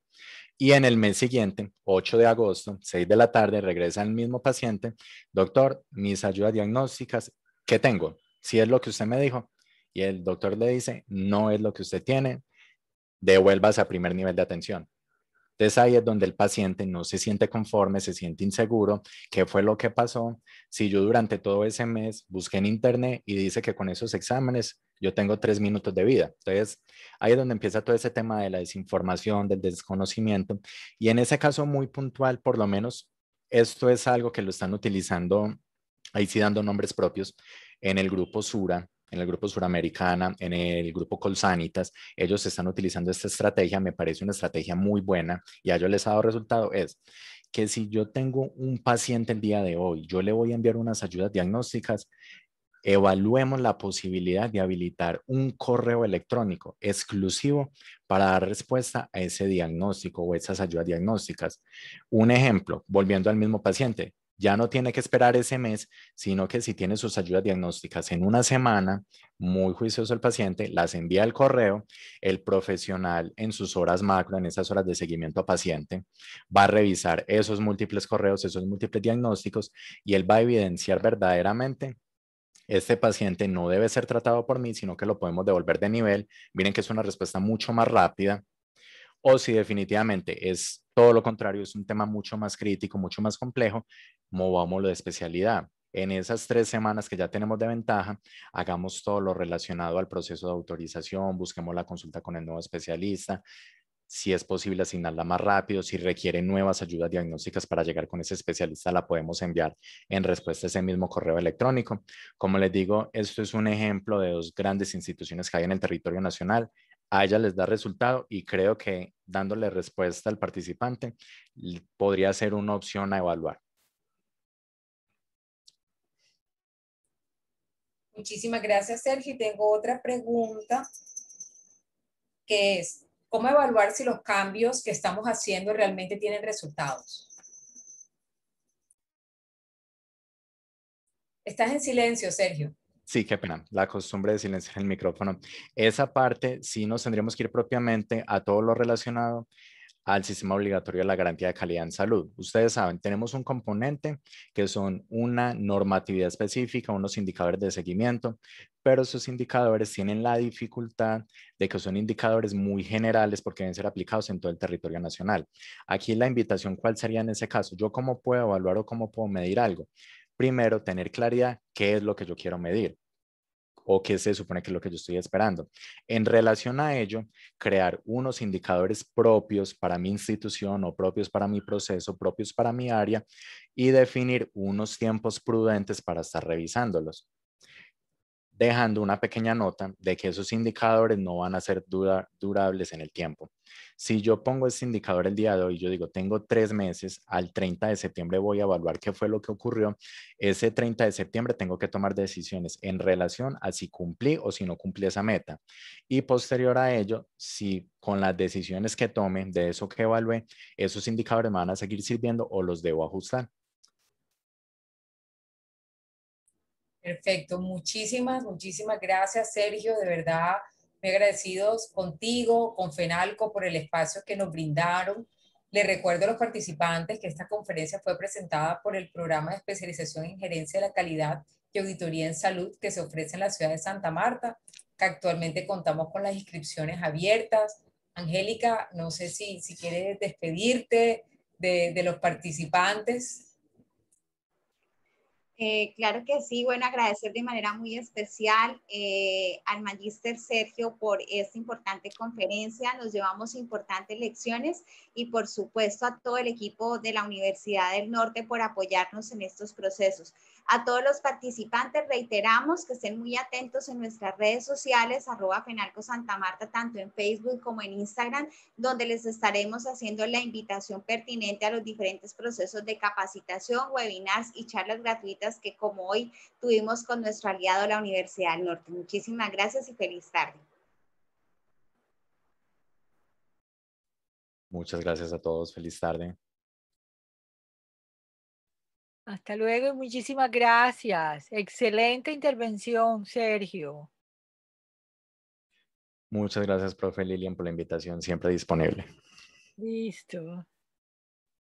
Y en el mes siguiente, 8 de agosto, 6 de la tarde, regresa el mismo paciente, doctor, mis ayudas diagnósticas, ¿qué tengo? Si es lo que usted me dijo. Y el doctor le dice, no es lo que usted tiene, devuelvas a primer nivel de atención. Entonces ahí es donde el paciente no se siente conforme, se siente inseguro, qué fue lo que pasó. Si yo durante todo ese mes busqué en internet y dice que con esos exámenes yo tengo tres minutos de vida. Entonces, ahí es donde empieza todo ese tema de la desinformación, del desconocimiento. Y en ese caso muy puntual, por lo menos, esto es algo que lo están utilizando, ahí sí dando nombres propios, en el grupo Sura, en el grupo suramericana, en el grupo Colsanitas, ellos están utilizando esta estrategia, me parece una estrategia muy buena y a ellos les ha dado resultado, es que si yo tengo un paciente el día de hoy, yo le voy a enviar unas ayudas diagnósticas, evaluemos la posibilidad de habilitar un correo electrónico exclusivo para dar respuesta a ese diagnóstico o esas ayudas diagnósticas. Un ejemplo, volviendo al mismo paciente, ya no tiene que esperar ese mes, sino que si tiene sus ayudas diagnósticas en una semana, muy juicioso el paciente, las envía al correo, el profesional en sus horas macro, en esas horas de seguimiento a paciente, va a revisar esos múltiples correos, esos múltiples diagnósticos y él va a evidenciar verdaderamente este paciente no debe ser tratado por mí, sino que lo podemos devolver de nivel. Miren que es una respuesta mucho más rápida. O si definitivamente es todo lo contrario, es un tema mucho más crítico, mucho más complejo, movámoslo de especialidad. En esas tres semanas que ya tenemos de ventaja, hagamos todo lo relacionado al proceso de autorización, busquemos la consulta con el nuevo especialista, si es posible asignarla más rápido, si requiere nuevas ayudas diagnósticas para llegar con ese especialista, la podemos enviar en respuesta a ese mismo correo electrónico. Como les digo, esto es un ejemplo de dos grandes instituciones que hay en el territorio nacional. A ella les da resultado y creo que dándole respuesta al participante podría ser una opción a evaluar. Muchísimas gracias, Sergio. Tengo otra pregunta que es, ¿Cómo evaluar si los cambios que estamos haciendo realmente tienen resultados? Estás en silencio, Sergio. Sí, qué pena, la costumbre de silenciar el micrófono. Esa parte sí nos tendríamos que ir propiamente a todo lo relacionado al sistema obligatorio de la garantía de calidad en salud. Ustedes saben, tenemos un componente que son una normatividad específica, unos indicadores de seguimiento, pero esos indicadores tienen la dificultad de que son indicadores muy generales porque deben ser aplicados en todo el territorio nacional. Aquí la invitación, ¿cuál sería en ese caso? ¿Yo cómo puedo evaluar o cómo puedo medir algo? Primero, tener claridad qué es lo que yo quiero medir o qué se supone que es lo que yo estoy esperando. En relación a ello, crear unos indicadores propios para mi institución o propios para mi proceso, propios para mi área y definir unos tiempos prudentes para estar revisándolos dejando una pequeña nota de que esos indicadores no van a ser dura, durables en el tiempo. Si yo pongo ese indicador el día de hoy, yo digo, tengo tres meses, al 30 de septiembre voy a evaluar qué fue lo que ocurrió. Ese 30 de septiembre tengo que tomar decisiones en relación a si cumplí o si no cumplí esa meta. Y posterior a ello, si con las decisiones que tome de eso que evalué, esos indicadores me van a seguir sirviendo o los debo ajustar. Perfecto, muchísimas, muchísimas gracias, Sergio, de verdad, muy agradecidos contigo, con FENALCO, por el espacio que nos brindaron. Le recuerdo a los participantes que esta conferencia fue presentada por el Programa de Especialización en Gerencia de la Calidad y Auditoría en Salud que se ofrece en la ciudad de Santa Marta, que actualmente contamos con las inscripciones abiertas. Angélica, no sé si, si quieres despedirte de, de los participantes. Eh, claro que sí, bueno, agradecer de manera muy especial eh, al magíster Sergio por esta importante conferencia, nos llevamos importantes lecciones y por supuesto a todo el equipo de la Universidad del Norte por apoyarnos en estos procesos. A todos los participantes reiteramos que estén muy atentos en nuestras redes sociales, arroba Fenalco Santa Marta, tanto en Facebook como en Instagram, donde les estaremos haciendo la invitación pertinente a los diferentes procesos de capacitación, webinars y charlas gratuitas que como hoy tuvimos con nuestro aliado la Universidad del Norte. Muchísimas gracias y feliz tarde. Muchas gracias a todos. Feliz tarde. Hasta luego y muchísimas gracias. Excelente intervención, Sergio. Muchas gracias, profe Lilian, por la invitación, siempre disponible. Listo.